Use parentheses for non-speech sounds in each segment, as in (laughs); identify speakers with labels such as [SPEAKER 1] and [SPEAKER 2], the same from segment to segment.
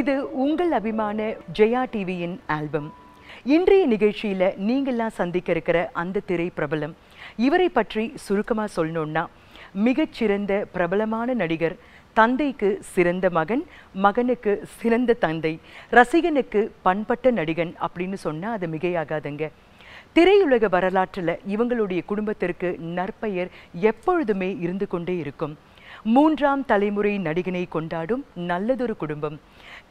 [SPEAKER 1] இது உங்கள் அபிமான ஜெயா டிவியின் ஆல்பம் இன்றைய நிகழ்ச்சியில் நீங்கள்லாம் சந்திக்க இருக்கிற அந்த திரை பிரபலம் இவரை பற்றி சுருக்கமாக சொல்லணும்னா மிகச்சிறந்த பிரபலமான நடிகர் தந்தைக்கு சிறந்த மகன் மகனுக்கு சிறந்த தந்தை ரசிகனுக்கு பண்பட்ட நடிகன் அப்படின்னு சொன்னால் அது மிகையாகாதுங்க திரையுலக வரலாற்றில் இவங்களுடைய குடும்பத்திற்கு நற்பெயர் எப்பொழுதுமே இருந்து கொண்டே இருக்கும் மூன்றாம் தலைமுறை நடிகனை கொண்டாடும் நல்லதொரு குடும்பம்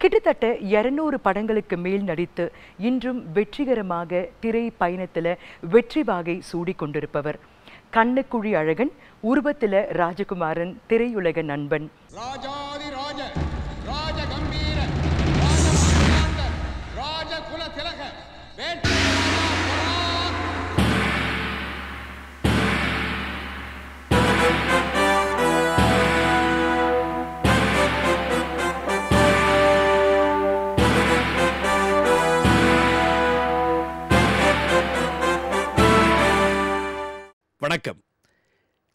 [SPEAKER 1] கிட்டத்தட்ட இருநூறு படங்களுக்கு மேல் நடித்து இன்றும் வெற்றிகரமாக திரை பயணத்தில் வெற்றி வாகை சூடிக்கொண்டிருப்பவர் கண்ணுக்குழி அழகன் உருவத்தில் ராஜகுமாரன் திரையுலக நண்பன் ராஜ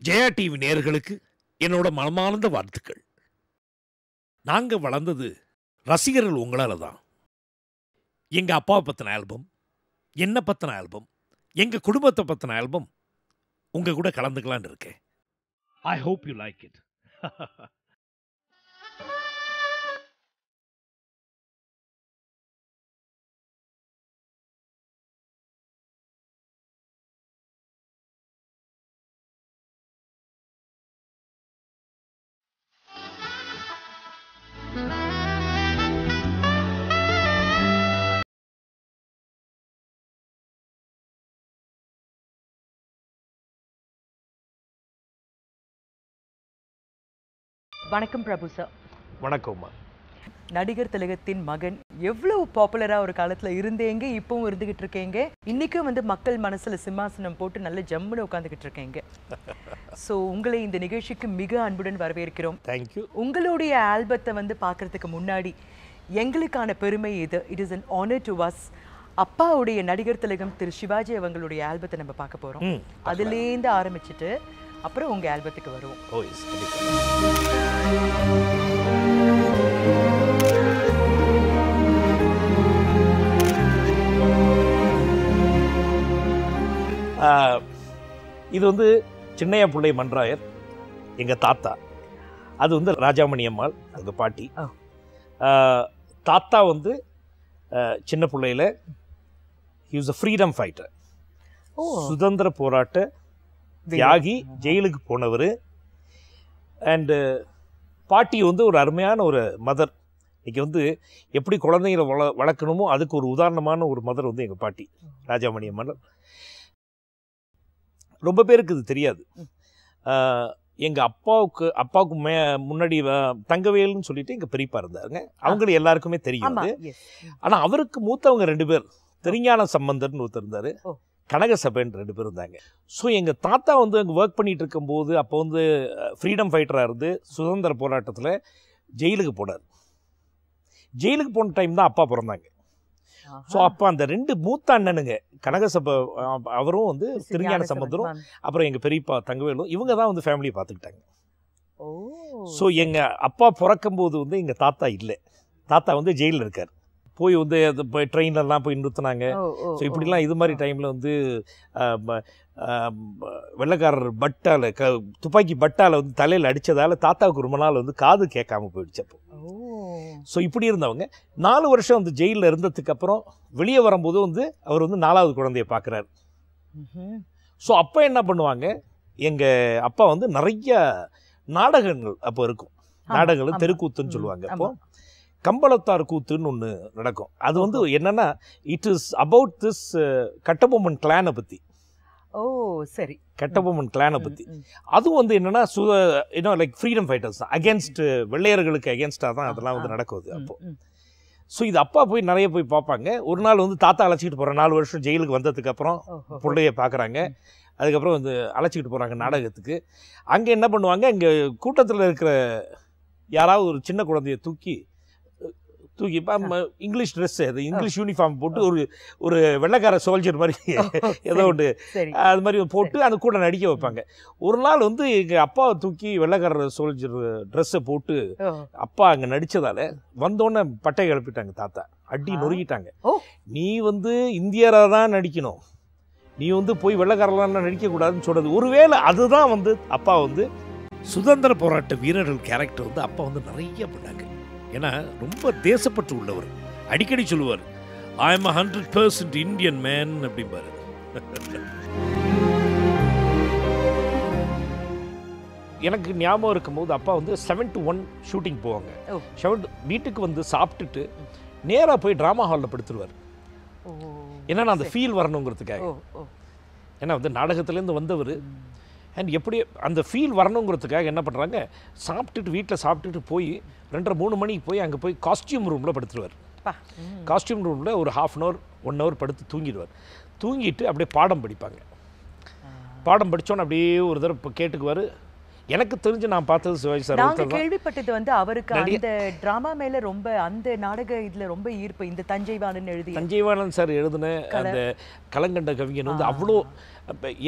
[SPEAKER 2] ஜெயா டிவி நேர்களுக்கு என்னோட மனமார்ந்த வாழ்த்துக்கள் நாங்கள் வளர்ந்தது ரசிகர்கள் உங்களால் தான் எங்கள் அப்பாவை பற்றின ஆல்பம் என்னை பற்றின ஆல்பம் எங்கள் குடும்பத்தை பற்றின ஆல்பம் உங்கள் கூட கலந்துக்கலான்னு இருக்கேன் I hope you like it
[SPEAKER 1] வணக்கம் பிரபு சார் வணக்கம்மா நடிகர் திலகத்தின் மகன் எவ்வளவு பாப்புலராக ஒரு காலத்தில் இருந்தேங்க இப்பவும் இருந்துகிட்டு இருக்கேங்க இன்றைக்கும் வந்து மக்கள் மனசில் சிம்மாசனம் போட்டு நல்ல ஜம்முன்னு உட்காந்துக்கிட்டு இருக்கேங்க ஸோ (laughs) உங்களை இந்த நிகழ்ச்சிக்கு மிக அன்புடன் வரவேற்கிறோம் தேங்க்யூ உங்களுடைய ஆல்பத்தை வந்து பாக்குறதுக்கு முன்னாடி எங்களுக்கான பெருமை இது it is an honour to was அப்பாவுடைய நடிகர் திலகம் திரு சிவாஜி அவங்களுடைய ஆல்பத்தை நம்ம பார்க்க போகிறோம் அதுலேருந்து ஆரம்பிச்சுட்டு அப்புறம் உங்கள் ஆல்பத்துக்கு வருவோம்
[SPEAKER 2] oh, இது வந்து சின்னையா பிள்ளை மன்றாயர் எங்கள் தாத்தா அது வந்து ராஜாமணி அம்மாள் எங்கள் பாட்டி தாத்தா வந்து சின்ன பிள்ளையில் யூஸ் அ ஃப்ரீடம் ஃபைட்டர் சுதந்திர போராட்ட தியாகி ஜெயிலுக்கு போனவர் அண்டு பாட்டி வந்து ஒரு அருமையான ஒரு மதர் இன்றைக்கி வந்து எப்படி குழந்தைங்களை வள வளர்க்கணுமோ அதுக்கு ஒரு உதாரணமான ஒரு மதர் வந்து எங்கள் பாட்டி ராஜாமணி அம்மன் ரொம்ப பேருக்கு இது தெரியாது எங்கள் அப்பாவுக்கு அப்பாவுக்கு மே முன்னாடி தங்கவேல்னு சொல்லிட்டு எங்கள் பெரியப்பா இருந்தாருங்க அவங்களுக்கு எல்லாருக்குமே தெரியும் ஆனால் அவருக்கு மூத்தவங்க ரெண்டு பேர் திருஞான சம்பந்தர்னு ஒருத்தர் இருந்தார் கனகசபைன்னு ரெண்டு பேர் இருந்தாங்க ஸோ எங்கள் தாத்தா வந்து அங்கே ஒர்க் பண்ணிகிட்டு இருக்கும்போது அப்போ வந்து ஃப்ரீடம் ஃபைட்டராக இருந்து சுதந்திர போராட்டத்தில் ஜெயிலுக்கு போனார் ஜெயிலுக்கு போன டைம் தான் அப்பா பிறந்தாங்க ஸோ அப்போ அந்த ரெண்டு மூத்த அண்ணனுங்க கனகசபை அவரும் வந்து திருஞான சம்பந்தரும் அப்புறம் எங்கள் பெரியப்பா தங்கவேலும் இவங்க தான் வந்து ஃபேமிலியை பார்த்துக்கிட்டாங்க ஸோ எங்கள் அப்பா பிறக்கும்போது வந்து எங்கள் தாத்தா இல்லை தாத்தா வந்து ஜெயிலில் இருக்கார் போய் வந்து அது இப்போ ட்ரெயின்லலாம் போய் நிறுத்தினாங்க ஸோ இப்படிலாம் இது மாதிரி டைமில் வந்து வெள்ளக்காரர் பட்டால் க துப்பாக்கி பட்டால் வந்து தலையில் அடித்ததால் தாத்தாவுக்கு ரொம்ப நாள் வந்து காது கேட்காம போயிடுச்சு அப்போ ஸோ இப்படி இருந்தவங்க நாலு வருஷம் வந்து ஜெயிலில் இருந்ததுக்கப்புறம் வெளியே வரும்போது வந்து அவர் வந்து நாலாவது குழந்தைய பார்க்குறாரு ஸோ அப்போ என்ன பண்ணுவாங்க எங்கள் அப்பா வந்து நிறைய நாடகங்கள் அப்போ இருக்கும்
[SPEAKER 1] நாடகங்கள் தெருக்கூத்துன்னு
[SPEAKER 2] சொல்லுவாங்க அப்போது கம்பளத்தார் கூத்துன்னு ஒன்று நடக்கும் அது வந்து என்னென்னா it is about this Kattabomman கிளானை பற்றி
[SPEAKER 1] ஓ சரி
[SPEAKER 2] கட்டபொம்மன் கிளானை பற்றி அதுவும் வந்து என்னென்னா சுத இன்னும் லைக் ஃப்ரீடம் ஃபைட்டர்ஸ் தான் அகேன்ஸ்ட் வெள்ளையர்களுக்கு அகேன்ஸ்டாக தான் அதெல்லாம் வந்து நடக்குது அப்போது ஸோ இது அப்பா போய் நிறைய போய் பார்ப்பாங்க ஒரு நாள் வந்து தாத்தா அழைச்சிக்கிட்டு போகிறேன் நாலு வருஷம் ஜெயிலுக்கு வந்ததுக்கப்புறம் பிள்ளைய பார்க்குறாங்க அதுக்கப்புறம் வந்து அழைச்சிக்கிட்டு போகிறாங்க நாடகத்துக்கு அங்கே என்ன பண்ணுவாங்க இங்கே கூட்டத்தில் இருக்கிற யாராவது ஒரு சின்ன குழந்தைய தூக்கி தூக்கி இங்கிலீஷ் ட்ரெஸ்ஸு அது இங்கிலீஷ் யூனிஃபார்ம் போட்டு ஒரு ஒரு வெள்ளக்கார சோல்ஜர் மாதிரி ஏதோ ஒன்று அது மாதிரி போட்டு அது கூட நடிக்க வைப்பாங்க ஒரு நாள் வந்து எங்கள் அப்பாவை தூக்கி வெள்ளக்கார சோல்ஜர் ட்ரெஸ்ஸை போட்டு அப்பா அங்கே நடித்ததால் வந்தோடனே பட்டை கிளப்பிட்டாங்க தாத்தா அடி நொறுக்கிட்டாங்க நீ வந்து இந்தியராக தான் நடிக்கணும் நீ வந்து போய் வெள்ளக்காரலாம் நடிக்கக்கூடாதுன்னு சொல்கிறது ஒருவேளை அதுதான் வந்து அப்பா வந்து சுதந்திர போராட்ட வீரர்கள் கேரக்டர் வந்து அப்பா வந்து நிறைய பண்ணாங்க ஏன்னா ரொம்ப தேசப்பற்று உள்ளவர் அடிக்கடி சொல்லுவார் I am hundred percent Indian man அப்படிம்பாரு எனக்கு ஞாபகம் இருக்கும்போது அப்பா வந்து செவன் டு ஒன் ஷூட்டிங் போவாங்க செவன் வீட்டுக்கு வந்து சாப்பிட்டுட்டு நேராக போய் ட்ராமா ஹாலில் படுத்துருவார் ஏன்னா அந்த ஃபீல் வரணுங்கிறதுக்காக ஏன்னா வந்து நாடகத்துலேருந்து வந்தவர் அண்ட் எப்படி அந்த ஃபீல் வரணுங்கிறதுக்காக என்ன பண்ணுறாங்க சாப்பிட்டுட்டு வீட்டில் சாப்பிட்டுட்டு போய் ரெண்டரை மூணு மணிக்கு போய் அங்கே போய் காஸ்டியூம் ரூமில் படுத்துருவார் காஸ்டியூம் ரூமில் ஒரு half an hour one hour படுத்து தூங்கிடுவார் தூங்கிட்டு அப்படியே பாடம் படிப்பாங்க பாடம் படித்தோன்னே அப்படியே ஒரு தடவை கேட்டுக்குவார் எனக்கு தெரிஞ்சு நான் பார்த்தது சிவாஜி சார் நாங்க
[SPEAKER 1] கேள்விப்பட்டது வந்து அவருக்கு அந்த டிராமா மேல ரொம்ப அந்த நாடக இதுல ரொம்ப ஈர்ப்பு இந்த தஞ்சைவாணன் எழுதி
[SPEAKER 2] தஞ்சைவாணன் சார் எழுதின அந்த கலங்கண்ட கவிஞன் வந்து அவ்வளோ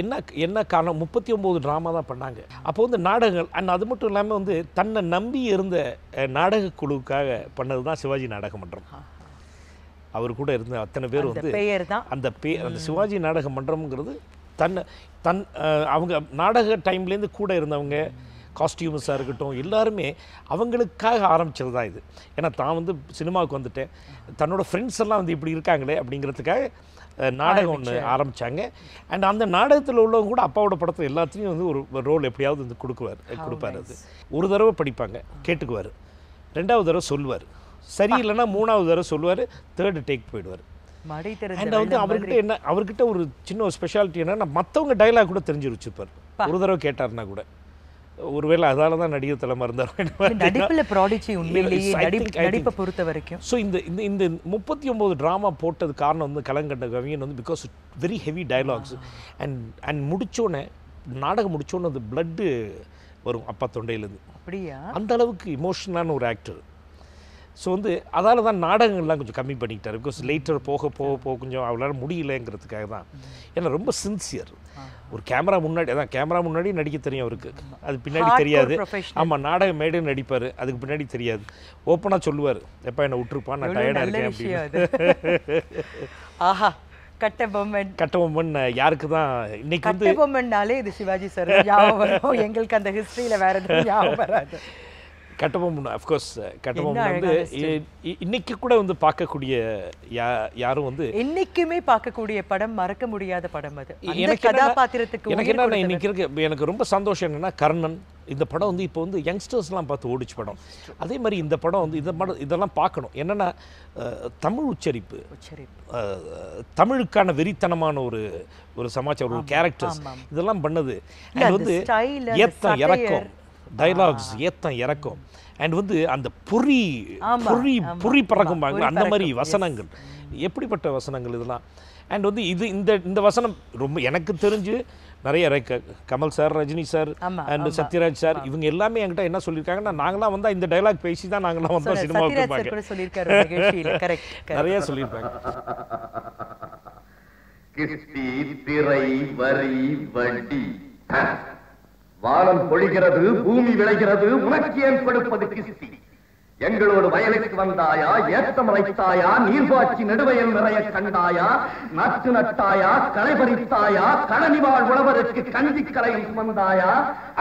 [SPEAKER 2] என்ன என்ன காரணம் முப்பத்தி ஒம்பது ட்ராமா தான் பண்ணாங்க அப்போ வந்து நாடகங்கள் அண்ட் அது மட்டும் இல்லாமல் வந்து தன்னை நம்பி இருந்த நாடக குழுவுக்காக பண்ணது தான் சிவாஜி நாடக மன்றம் அவர் கூட இருந்த அத்தனை பேர் வந்து அந்த பேர் அந்த சிவாஜி நாடக மன்றம்ங்கிறது தன்னை தன் அவங்க நாடக டைம்லேருந்து கூட இருந்தவங்க காஸ்டியூம்ஸாக இருக்கட்டும் எல்லாருமே அவங்களுக்காக ஆரம்பித்தது தான் இது ஏன்னா தான் வந்து சினிமாவுக்கு வந்துட்டேன் தன்னோட ஃப்ரெண்ட்ஸ் எல்லாம் வந்து இப்படி இருக்காங்களே அப்படிங்கிறதுக்காக நாடகம் ஒன்று ஆரம்பித்தாங்க அண்ட் அந்த நாடகத்தில் உள்ளவங்க கூட அப்பாவோட படத்தை எல்லாத்துலேயும் வந்து ஒரு ரோல் எப்படியாவது வந்து கொடுக்குவார் கொடுப்பார் அது ஒரு தடவை படிப்பாங்க கேட்டுக்குவார் ரெண்டாவது தடவை சொல்லுவார் சரியில்லைன்னா மூணாவது தடவை சொல்லுவார் தேர்டு டேக் போயிடுவார்
[SPEAKER 1] மடை வந்து அவர்கிட்ட என்ன
[SPEAKER 2] அவர்கிட்ட ஒரு சின்ன ஒரு ஸ்பெஷாலிட்டி என்னன்னா மற்றவங்க டைலாக் கூட தெரிஞ்சு வச்சுப்பார் ஒரு தடவை கேட்டார்னா கூட ஒருவேளை அதால தான் நடிகர் தலைமா இருந்தார் நடிப்பை பொறுத்த வரைக்கும் ஸோ இந்த இந்த இந்த முப்பத்தி ஒம்பது ட்ராமா போட்டது காரணம் வந்து கலங்கண்ட கவியன் வந்து because very heavy dialogues and and முடித்தோடனே நாடகம் முடித்தோடனே அது பிளட்டு வரும் அப்பா தொண்டையிலேருந்து
[SPEAKER 1] அப்படியா அந்த
[SPEAKER 2] அளவுக்கு இமோஷனலான ஒரு ஆக்டர் ஸோ வந்து அதால் தான் நாடகங்கள்லாம் கொஞ்சம் கம்மி பண்ணிக்கிட்டார் பிகாஸ் லேட்டர் போக போக போக கொஞ்சம் அவளால் முடியலைங்கிறதுக்காக தான் ஏன்னா ரொம்ப சின்சியர் ஒரு கேமரா முன்னாடி அதான் கேமரா முன்னாடி நடிக்க தெரியும் அவருக்கு அது பின்னாடி தெரியாது ஆமாம் நாடகம் மேடையும் நடிப்பார் அதுக்கு பின்னாடி தெரியாது ஓப்பனாக சொல்லுவார் எப்போ என்னை விட்டுருப்பான் நான் டயர்டாக இருக்கேன் அப்படின்னு
[SPEAKER 1] ஆஹா கட்டபொம்மன்
[SPEAKER 2] கட்டபொம்மன் யாருக்கு தான் இன்னைக்கு
[SPEAKER 1] கட்டபொம்மன்னாலே இது சிவாஜி சார் ஞாபகம் எங்களுக்கு அந்த ஹிஸ்டரியில் வேற எதுவும் ஞாபகம் வராது
[SPEAKER 2] கட்டபொம்மன் அஃப்கோர்ஸ் கட்டபொம்மன் வந்து இன்னைக்கு கூட வந்து பார்க்கக்கூடிய யாரும் வந்து
[SPEAKER 1] இன்னைக்குமே பார்க்கக்கூடிய படம் மறக்க முடியாத படம் அது எனக்கு கதாபாத்திரத்துக்கு எனக்கு என்ன
[SPEAKER 2] இன்னைக்கு இருக்கு எனக்கு ரொம்ப சந்தோஷம் என்னன்னா கர்ணன் இந்த படம் வந்து இப்போ வந்து யங்ஸ்டர்ஸ்லாம் பார்த்து ஓடிச்சு படம் அதே மாதிரி இந்த படம் வந்து இந்த படம் இதெல்லாம் பார்க்கணும் என்னென்னா தமிழ் உச்சரிப்பு தமிழுக்கான வெறித்தனமான ஒரு ஒரு சமாச்சாரம் ஒரு கேரக்டர்ஸ் இதெல்லாம் பண்ணது வந்து ஏத்தம் இறக்கம் டைலாக்ஸ் ஏத்தம் இறக்கும் அண்ட் வந்து அந்த பொறி பொறி பொறி பறக்கும்பாங்க அந்த மாதிரி வசனங்கள் எப்படிப்பட்ட வசனங்கள் இதெல்லாம் அண்ட் வந்து இது இந்த இந்த வசனம் ரொம்ப எனக்கு தெரிஞ்சு நிறைய Kamal sir Rajini sir and Sathyaraj sir இவங்க எல்லாமே என்கிட்ட என்ன சொல்லியிருக்காங்கன்னா நாங்களாம் வந்தால் இந்த டைலாக் பேசி தான் நாங்களாம் வந்தால் சினிமாவுக்கு பார்க்க (laughs) நிறைய சொல்லியிருக்காங்க திரை வரி வண்டி வானம் பொழிகிறது பூமி விளைகிறது
[SPEAKER 1] உனக்கு ஏற்படுப்பது கிஸ்தி எங்களோடு வயலுக்கு வந்தாயா ஏத்தம் வைத்தாயா நீர்வாட்சி நெடுவயல் நிறைய கண்டாயா நாற்று நட்டாயா களை பறித்தாயா வாழ் உழவருக்கு கஞ்சி கலையும் வந்தாயா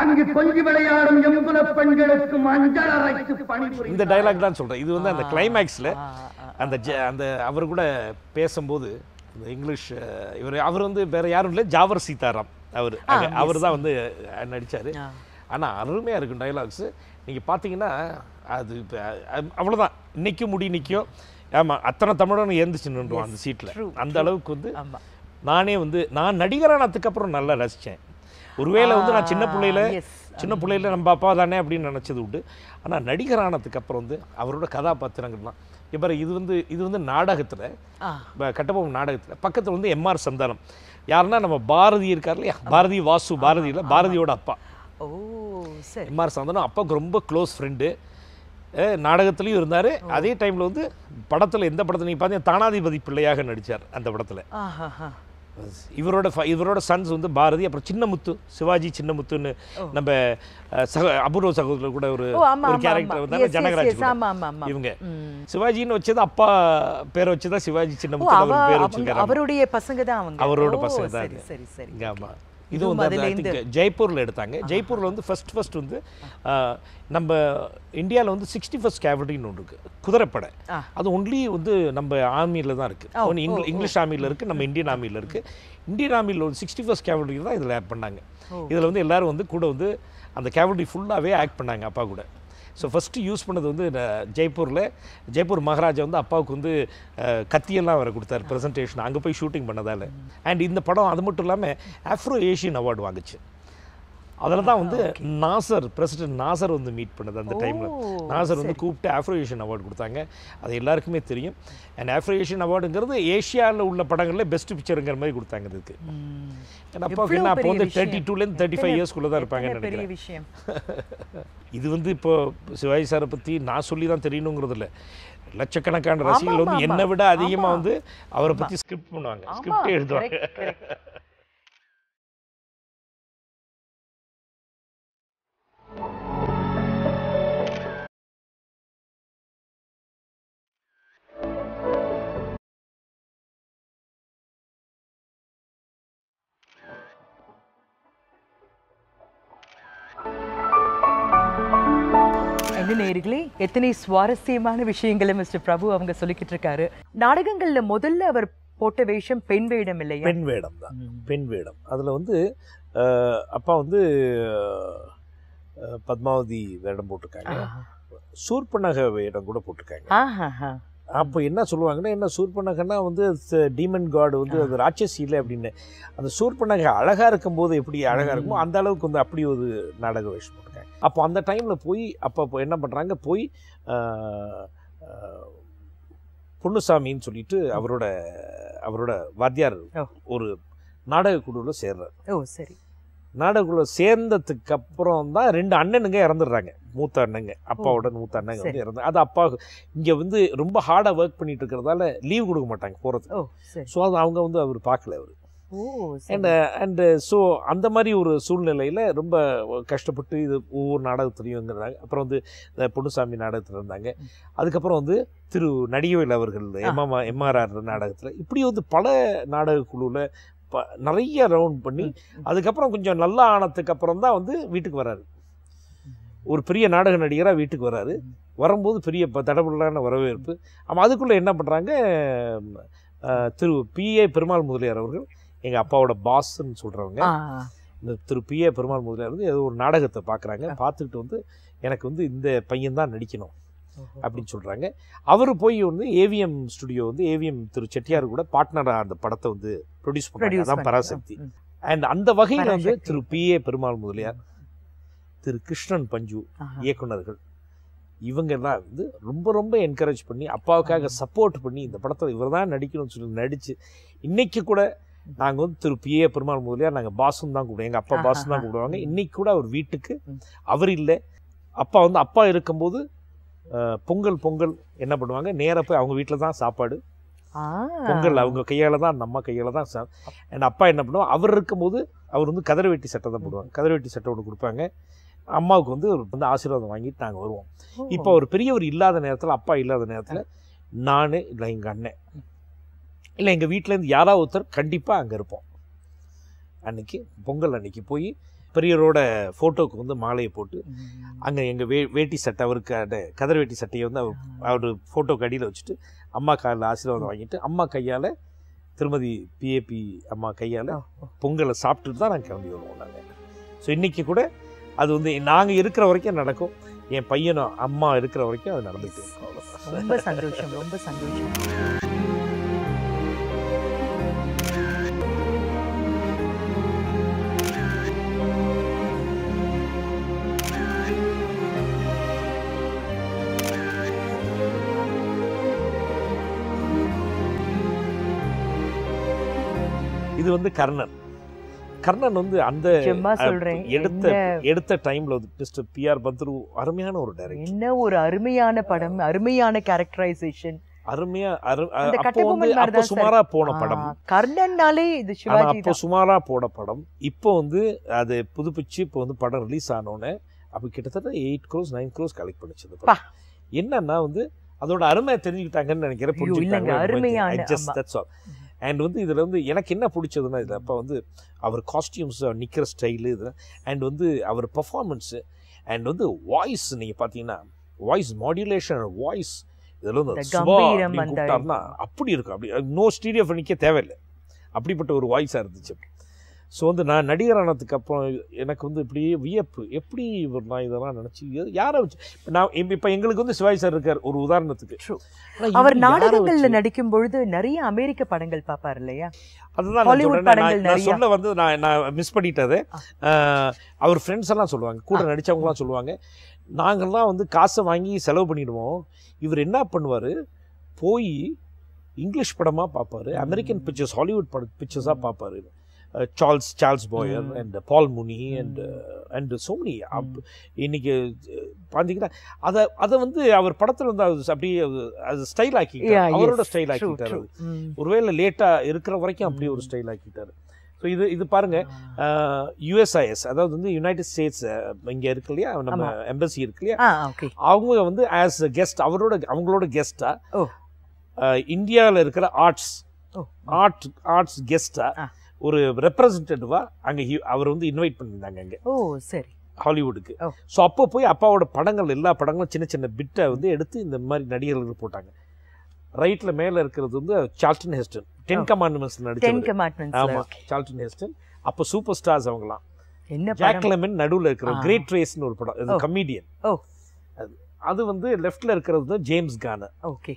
[SPEAKER 1] அங்கு கொஞ்சி விளையாடும் எம்புல பெண்களுக்கு மஞ்சள்
[SPEAKER 2] அரைத்து பணிபுரி இந்த டைலாக் தான் சொல்றேன் இது வந்து அந்த கிளைமேக்ஸ்ல அந்த அந்த அவர் கூட பேசும்போது இங்கிலீஷ் இவர் அவர் வந்து வேற யாரும் இல்லை ஜாவர் சீதாராம் அவர் அவர் தான் வந்து நடித்தார் ஆனால் அருமையாக இருக்கும் டைலாக்ஸு நீங்கள் பார்த்தீங்கன்னா அது அவ்வளோதான் இன்னைக்கு முடி நிற்கும் ஆமாம் அத்தனை தமிழன் ஏந்திச்சு நின்றுவோம் அந்த சீட்டில் அந்த அளவுக்கு வந்து நானே வந்து நான் நடிகரானதுக்கு அப்புறம் நல்லா ரசித்தேன் ஒருவேளை வந்து நான் சின்ன பிள்ளையில சின்ன பிள்ளையில நம்ம அப்பா தானே அப்படின்னு நினச்சது உண்டு ஆனால் ஆனதுக்கு அப்புறம் வந்து அவரோட தான் இப்போ இது வந்து இது வந்து நாடகத்தில் கட்டபொம்மன் நாடகத்தில் பக்கத்தில் வந்து எம்ஆர் சந்தானம் யாருன்னா நம்ம பாரதி இருக்கார் இல்லையா பாரதி வாசு பாரதி இல்லை பாரதியோட அப்பா
[SPEAKER 1] ஓ சரி
[SPEAKER 2] எம்ஆர் சந்தனம் அப்பாவுக்கு ரொம்ப க்ளோஸ் ஃப்ரெண்டு நாடகத்துலையும் இருந்தார் அதே டைமில் வந்து படத்தில் எந்த படத்தில் நீங்கள் பார்த்தீங்கன்னா தானாதிபதி பிள்ளையாக நடித்தார் அந்த படத்தில் இவரோட இவரோட சன்ஸ் வந்து பாரதி அப்புறம் சின்னமுத்து சிவாஜி சின்னமுத்துன்னு நம்ம சக அபூர்வ சகோதரர் கூட ஒரு கேரக்டர் வந்தாங்க ஜனகராஜ் இவங்க சிவாஜின்னு வச்சது அப்பா பேரை வச்சுதான் சிவாஜி சின்னமுத்து பேர் வச்சிருக்காரு அவருடைய
[SPEAKER 1] பசங்க தான் அவரோட பசங்க தான் சரி
[SPEAKER 2] சரி ஆமா இது வந்து ஜெய்ப்பூரில் எடுத்தாங்க ஜெய்ப்பூரில் வந்து ஃபஸ்ட் ஃபஸ்ட் வந்து நம்ம இந்தியாவில் வந்து சிக்ஸ்டி ஃபஸ்ட் கேவல்ரின்னு ஒன்று இருக்குது குதிரைப்படை அது ஒன்லி வந்து நம்ம ஆர்மியில் தான் இருக்குது ஒன்று இங்கிலீஷ் ஆர்மியில் இருக்குது நம்ம இந்தியன் ஆர்மியில் இருக்குது இந்தியன் ஆர்மியில் ஒரு சிக்ஸ்டி ஃபர்ஸ்ட் கேவலரி தான் இதில் ஆட் பண்ணாங்க இதில் வந்து எல்லோரும் வந்து கூட வந்து அந்த கேவலரி ஃபுல்லாகவே ஆக்ட் பண்ணாங்க அப்பா கூட ஸோ ஃபஸ்ட்டு யூஸ் பண்ணது வந்து ஜெய்ப்பூரில் ஜெய்ப்பூர் மகாராஜா வந்து அப்பாவுக்கு வந்து கத்தியெல்லாம் வர கொடுத்தாரு ப்ரெசன்டேஷன் அங்கே போய் ஷூட்டிங் பண்ணதால் அண்ட் இந்த படம் அது மட்டும் இல்லாமல் ஆஃப்ரோ ஏஷியன் அவார்டு வாங்குச்சு அதில் தான் வந்து நாசர் பிரசிடென்ட் நாசர் வந்து மீட் பண்ணது அந்த டைமில் நாசர் வந்து கூப்பிட்டு ஆஃப்ரோஏஷியன் அவார்டு கொடுத்தாங்க அது எல்லாருக்குமே தெரியும் அண்ட் ஆஃப்ரோஏஷியன் அவார்டுங்கிறது ஏஷியாவில் உள்ள படங்களில் பெஸ்ட் பிக்சருங்கிற மாதிரி கொடுத்தாங்க இதுக்கு
[SPEAKER 1] அப்போ என்ன அப்போ வந்து தேர்ட்டி டூலேருந்து தேர்ட்டி ஃபைவ் இயர்ஸ்க்குள்ளே தான் இருப்பாங்கன்னு நினைக்கிறேன் (laughs)
[SPEAKER 2] இது வந்து இப்போ சிவாஜி சாரை பற்றி நான் சொல்லி தான் தெரியணுங்கிறது இல்லை லட்சக்கணக்கான ரசிகர்கள் வந்து என்னை விட அதிகமாக வந்து அவரை பற்றி ஸ்கிரிப்ட் பண்ணுவாங்க ஸ்கிரிப்டே எழுதுவாங்க
[SPEAKER 1] வந்து நேர்களே எத்தனை சுவாரஸ்யமான விஷயங்களை மிஸ்டர் பிரபு அவங்க சொல்லிக்கிட்டு இருக்காரு நாடகங்கள்ல முதல்ல அவர் போட்ட வேஷம் பெண் வேடம் இல்லையா பெண் வேடம் தான் பெண் வேடம் அதில் வந்து
[SPEAKER 2] அப்பா வந்து பத்மாவதி வேடம் போட்டிருக்காங்க சூர்பனக வேடம் கூட
[SPEAKER 1] போட்டிருக்காங்க
[SPEAKER 2] அப்போ என்ன சொல்லுவாங்கன்னா என்ன சூர்பனகன்னா வந்து டீமன் காடு வந்து அது ராட்சசி இல்லை அப்படின்னு அந்த சூர்பனக அழகாக இருக்கும்போது எப்படி அழகாக இருக்குமோ அந்த அளவுக்கு வந்து அப்படி ஒரு நாடக வேஷம் அப்போ அந்த டைமில் போய் அப்போ என்ன பண்ணுறாங்க போய் பொண்ணுசாமின்னு சொல்லிட்டு அவரோட அவரோட வாத்தியார் ஒரு நாடக குழுவில் சேர்றார் ஓ சரி நாடக குழுவில் சேர்ந்ததுக்கு அப்புறம் தான் ரெண்டு அண்ணனுங்க இறந்துடுறாங்க மூத்த அண்ணங்க அப்பாவோட மூத்த அண்ணங்க வந்து இறந்து அது அப்பா இங்கே வந்து ரொம்ப ஹார்டாக ஒர்க் பண்ணிட்டு இருக்கிறதால லீவ் கொடுக்க மாட்டாங்க போகிறது ஸோ அது அவங்க வந்து அவர் பார்க்கல அவர் அண்ட் அண்டு ஸோ அந்த மாதிரி ஒரு சூழ்நிலையில் ரொம்ப கஷ்டப்பட்டு இது ஒவ்வொரு நாடகத்துலையும்ங்கிறாங்க அப்புறம் வந்து இந்த பொன்னுசாமி நாடகத்தில் இருந்தாங்க அதுக்கப்புறம் வந்து திரு நடிகவில் அவர்கள் எம்எம்ஆர் எம்ஆர்ஆர் நாடகத்தில் இப்படி வந்து பல நாடக குழுவில் ப நிறைய ரவுண்ட் பண்ணி அதுக்கப்புறம் கொஞ்சம் நல்லா ஆனதுக்கு அப்புறம் தான் வந்து வீட்டுக்கு வராரு ஒரு பெரிய நாடக நடிகராக வீட்டுக்கு வராரு வரும்போது பெரிய தடபுடலான வரவேற்பு ஆமாம் அதுக்குள்ளே என்ன பண்ணுறாங்க திரு பி ஏ பெருமாள் முதலியார் அவர்கள் எங்கள் அப்பாவோட பாஸ்ன்னு சொல்கிறவங்க இந்த திரு பி ஏ பெருமாள் முதலியார் வந்து ஏதோ ஒரு நாடகத்தை பார்க்குறாங்க பார்த்துக்கிட்டு வந்து எனக்கு வந்து இந்த பையன் தான் நடிக்கணும் அப்படின்னு சொல்கிறாங்க அவர் போய் வந்து ஏவிஎம் ஸ்டுடியோ வந்து ஏவிஎம் திரு செட்டியார் கூட பார்ட்னராக அந்த படத்தை வந்து ப்ரொடியூஸ் பண்ணுறாங்க தான் பராசக்தி அண்ட் அந்த வகையில் வந்து திரு பி ஏ பெருமாள் முதலியார் திரு கிருஷ்ணன் பஞ்சு இயக்குநர்கள் இவங்க வந்து ரொம்ப ரொம்ப என்கரேஜ் பண்ணி அப்பாவுக்காக சப்போர்ட் பண்ணி இந்த படத்தை இவர் தான் நடிக்கணும்னு சொல்லி நடித்து இன்றைக்கி கூட நாங்கள் வந்து திரு பி ஏ பெருமாள் முதலியார் நாங்கள் பாசுன்னு தான் கூப்பிடுவோம் எங்கள் அப்பா பாசுன்னு தான் கூப்பிடுவாங்க இன்றைக்கி கூட அவர் வீட்டுக்கு அவர் இல்லை அப்பா வந்து அப்பா இருக்கும்போது பொங்கல் பொங்கல் என்ன பண்ணுவாங்க நேராக போய் அவங்க வீட்டில் தான் சாப்பாடு பொங்கல் அவங்க கையால் தான் நம்ம கையால் தான் சா என் அப்பா என்ன பண்ணுவோம் அவர் இருக்கும்போது அவர் வந்து கதிர வெட்டி சட்டை தான் போடுவாங்க கதிர வெட்டி சட்டை ஒன்று கொடுப்பாங்க அம்மாவுக்கு வந்து வந்து ஆசீர்வாதம் வாங்கிட்டு நாங்கள் வருவோம் இப்போ அவர் பெரியவர் இல்லாத நேரத்தில் அப்பா இல்லாத நேரத்தில் நான் இல்லை எங்கள் அண்ணன் இல்லை எங்கள் வீட்டிலேருந்து யாராவது ஒருத்தர் கண்டிப்பாக அங்கே இருப்போம் அன்றைக்கி பொங்கல் அன்னைக்கு போய் பெரியரோட ஃபோட்டோவுக்கு வந்து மாலையை போட்டு அங்கே எங்கள் வே வேட்டி சட்டை அவருக்கு அந்த கதர் வேட்டி சட்டையை வந்து அவர் அவர் ஃபோட்டோக்கு அடியில் வச்சுட்டு அம்மா காலில் ஆசீர்வாதம் வாங்கிட்டு அம்மா கையால் திருமதி பிஏபி அம்மா கையால் பொங்கலை சாப்பிட்டுட்டு தான் நாங்கள் கிளம்பி வருவோம் நாங்கள் ஸோ இன்றைக்கி கூட அது வந்து நாங்கள் இருக்கிற வரைக்கும் நடக்கும் என் பையனும் அம்மா இருக்கிற வரைக்கும் அது நடந்துகிட்டு இருக்கும்
[SPEAKER 1] ரொம்ப சந்தோஷம் ரொம்ப சந்தோஷம்
[SPEAKER 2] வந்து கர்ணன் கர்ணன் வந்து அந்த எடுத்த எடுத்த டைம்ல வந்து மிஸ்டர் பி ஆர் பத்ரு அருமையான ஒரு டைரக்டர்
[SPEAKER 1] என்ன ஒரு அருமையான படம் அருமையான கேரக்டரைசேஷன்
[SPEAKER 2] அருமையா சுமாரா போன படம்
[SPEAKER 1] கர்ணன்னாலே அப்போ
[SPEAKER 2] சுமாரா படம் இப்போ வந்து அது இப்போ வந்து படம் ரிலீஸ் கிட்டத்தட்ட eight crores nine crores collect என்னன்னா வந்து அதோட தெரிஞ்சுக்கிட்டாங்கன்னு நினைக்கிறேன் அண்ட் வந்து இதில் வந்து எனக்கு என்ன பிடிச்சதுன்னா இதில் அப்போ வந்து அவர் காஸ்டியூம்ஸ் நிற்கிற ஸ்டைலு இது அண்ட் வந்து அவர் பர்ஃபார்மன்ஸு அண்ட் வந்து வாய்ஸ் நீங்கள் பார்த்தீங்கன்னா வாய்ஸ் மாடுலேஷன் வாய்ஸ் இதில் வந்து அப்படி இருக்கும் அப்படி நோ ஸ்டீடியோ பண்ணிக்க தேவையில்லை அப்படிப்பட்ட ஒரு வாய்ஸாக இருந்துச்சு ஸோ வந்து நான் நடிகர் ஆனதுக்கு அப்புறம் எனக்கு வந்து இப்படியே வியப்பு எப்படி இவர் நான் இதெல்லாம் நினச்சி யாரை வச்சு இப்போ நான் இப்போ எங்களுக்கு வந்து சிவாஜி சார் இருக்கார் ஒரு உதாரணத்துக்கு அவர் நாடகங்களில்
[SPEAKER 1] நடிக்கும் பொழுது நிறைய அமெரிக்க படங்கள் பார்ப்பார் இல்லையா அதுதான் நான் சொல்ல
[SPEAKER 2] வந்து நான் நான் மிஸ் பண்ணிட்டது அவர் ஃப்ரெண்ட்ஸ் எல்லாம் சொல்லுவாங்க கூட நடித்தவங்களாம் சொல்லுவாங்க நாங்கள்லாம் வந்து காசை வாங்கி செலவு பண்ணிடுவோம் இவர் என்ன பண்ணுவார் போய் இங்கிலீஷ் படமாக பார்ப்பார் அமெரிக்கன் பிக்சர்ஸ் ஹாலிவுட் பட பிக்சர்ஸாக பார்ப்பார் Charles Charles Boyer and Paul Muni and and Sony இன்னைக்கு பார்த்தீங்கன்னா அதை அதை வந்து அவர் படத்தில் வந்து அது அப்படியே அது ஸ்டைல் ஆக்கிட்டார் அவரோட ஸ்டைல் ஆக்கிட்டார் ஒருவேளை லேட்டாக இருக்கிற வரைக்கும் அப்படியே ஒரு ஸ்டைல் ஆக்கிட்டார் ஸோ இது இது பாருங்க யூஎஸ்ஐஎஸ் அதாவது வந்து யுனைடெட் ஸ்டேட்ஸ் இங்கே இருக்கு இல்லையா நம்ம எம்பசி இருக்கு இல்லையா அவங்க வந்து ஆஸ் கெஸ்ட் அவரோட அவங்களோட கெஸ்டா இந்தியாவில் இருக்கிற ஆர்ட்ஸ் ஆர்ட் ஆர்ட்ஸ் கெஸ்டா ஒரு ரெப்ரசன்டேட்டிவாக அங்கே அவர் வந்து இன்வைட் பண்ணியிருந்தாங்க அங்கே ஓ சரி ஹாலிவுட்டுக்கு ஸோ அப்போ போய் அப்பாவோட படங்கள் எல்லா படங்களும் சின்ன சின்ன பிட்டை வந்து எடுத்து இந்த மாதிரி நடிகர்கள் போட்டாங்க ரைட்டில் மேலே இருக்கிறது வந்து சால்டன் ஹெஸ்டன் டென் கமாண்ட்மெண்ட்ஸ் நடிச்சு ஆமாம் சால்டன் ஹெஸ்டன் அப்போ சூப்பர் ஸ்டார்ஸ் அவங்களாம்
[SPEAKER 1] என்ன ஜாக்லமென் நடுவில் இருக்கிற கிரேட்
[SPEAKER 2] ரேஸ்னு ஒரு படம் அது கமீடியன் ஓ அது வந்து லெஃப்டில் இருக்கிறது வந்து ஜேம்ஸ் கானர் ஓகே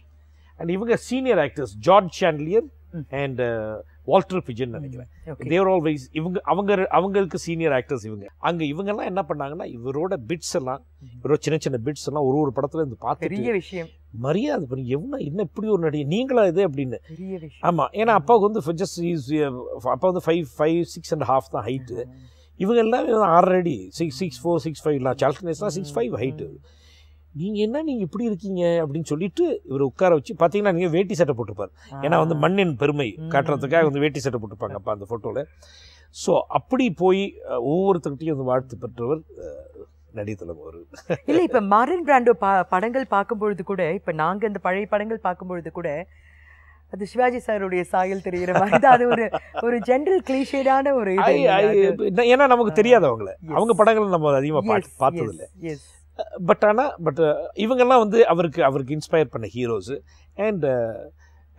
[SPEAKER 2] அண்ட் இவங்க senior actors George Chandler and Walter Pidgeon நினைக்கிறேன் தேவர் ஆல்வேஸ் இவங்க அவங்க அவங்களுக்கு சீனியர் ஆக்டர்ஸ் இவங்க அங்கே இவங்கெல்லாம் என்ன பண்ணாங்கன்னா இவரோட பிட்ஸ் எல்லாம் இவரோட சின்ன சின்ன பிட்ஸ் எல்லாம் ஒரு ஒரு படத்துல இருந்து பார்த்து பெரிய விஷயம் மரியாதை பண்ணி எவ்வளோ இன்னும் இப்படி ஒரு நடிகை நீங்களா இது அப்படின்னு ஆமாம் ஏன்னா அப்பாவுக்கு வந்து ஜஸ்ட் அப்பா வந்து five five six and half தான் ஹைட்டு இவங்க எல்லாமே already six six four six ஃபைவ்லாம் சால்கனேஸ்லாம் சிக்ஸ் ஃபைவ் ஹைட்டு நீங்கள் என்ன நீங்கள் இப்படி இருக்கீங்க அப்படின்னு சொல்லிட்டு இவர் உட்கார வச்சு பார்த்தீங்கன்னா நீங்கள் வேட்டி சட்டை போட்டிருப்பார் ஏன்னா வந்து மண்ணின் பெருமை காட்டுறதுக்காக வந்து வேட்டி சட்டை போட்டிருப்பாங்க அப்போ அந்த ஃபோட்டோவில் ஸோ அப்படி போய் ஒவ்வொருத்தர்கிட்டையும் வந்து வாழ்த்து பெற்றவர் நடித்தலம் ஒரு
[SPEAKER 1] இல்லை இப்போ மாரன் பிராண்டோ பா படங்கள் பார்க்கும்பொழுது கூட இப்போ நாங்கள் இந்த பழைய படங்கள் பார்க்கும்பொழுது கூட அது சிவாஜி சாருடைய சாயல் தெரிகிற மாதிரி தான் அது ஒரு ஒரு ஜென்ரல் கிளீஷேடான ஒரு
[SPEAKER 2] ஏன்னா நமக்கு தெரியாது அவங்கள அவங்க படங்கள் நம்ம அதிகமாக பார்த்து பார்த்ததில்லை பட் ஆனால் பட் இவங்கெல்லாம் வந்து அவருக்கு அவருக்கு இன்ஸ்பயர் பண்ண ஹீரோஸு அண்ட்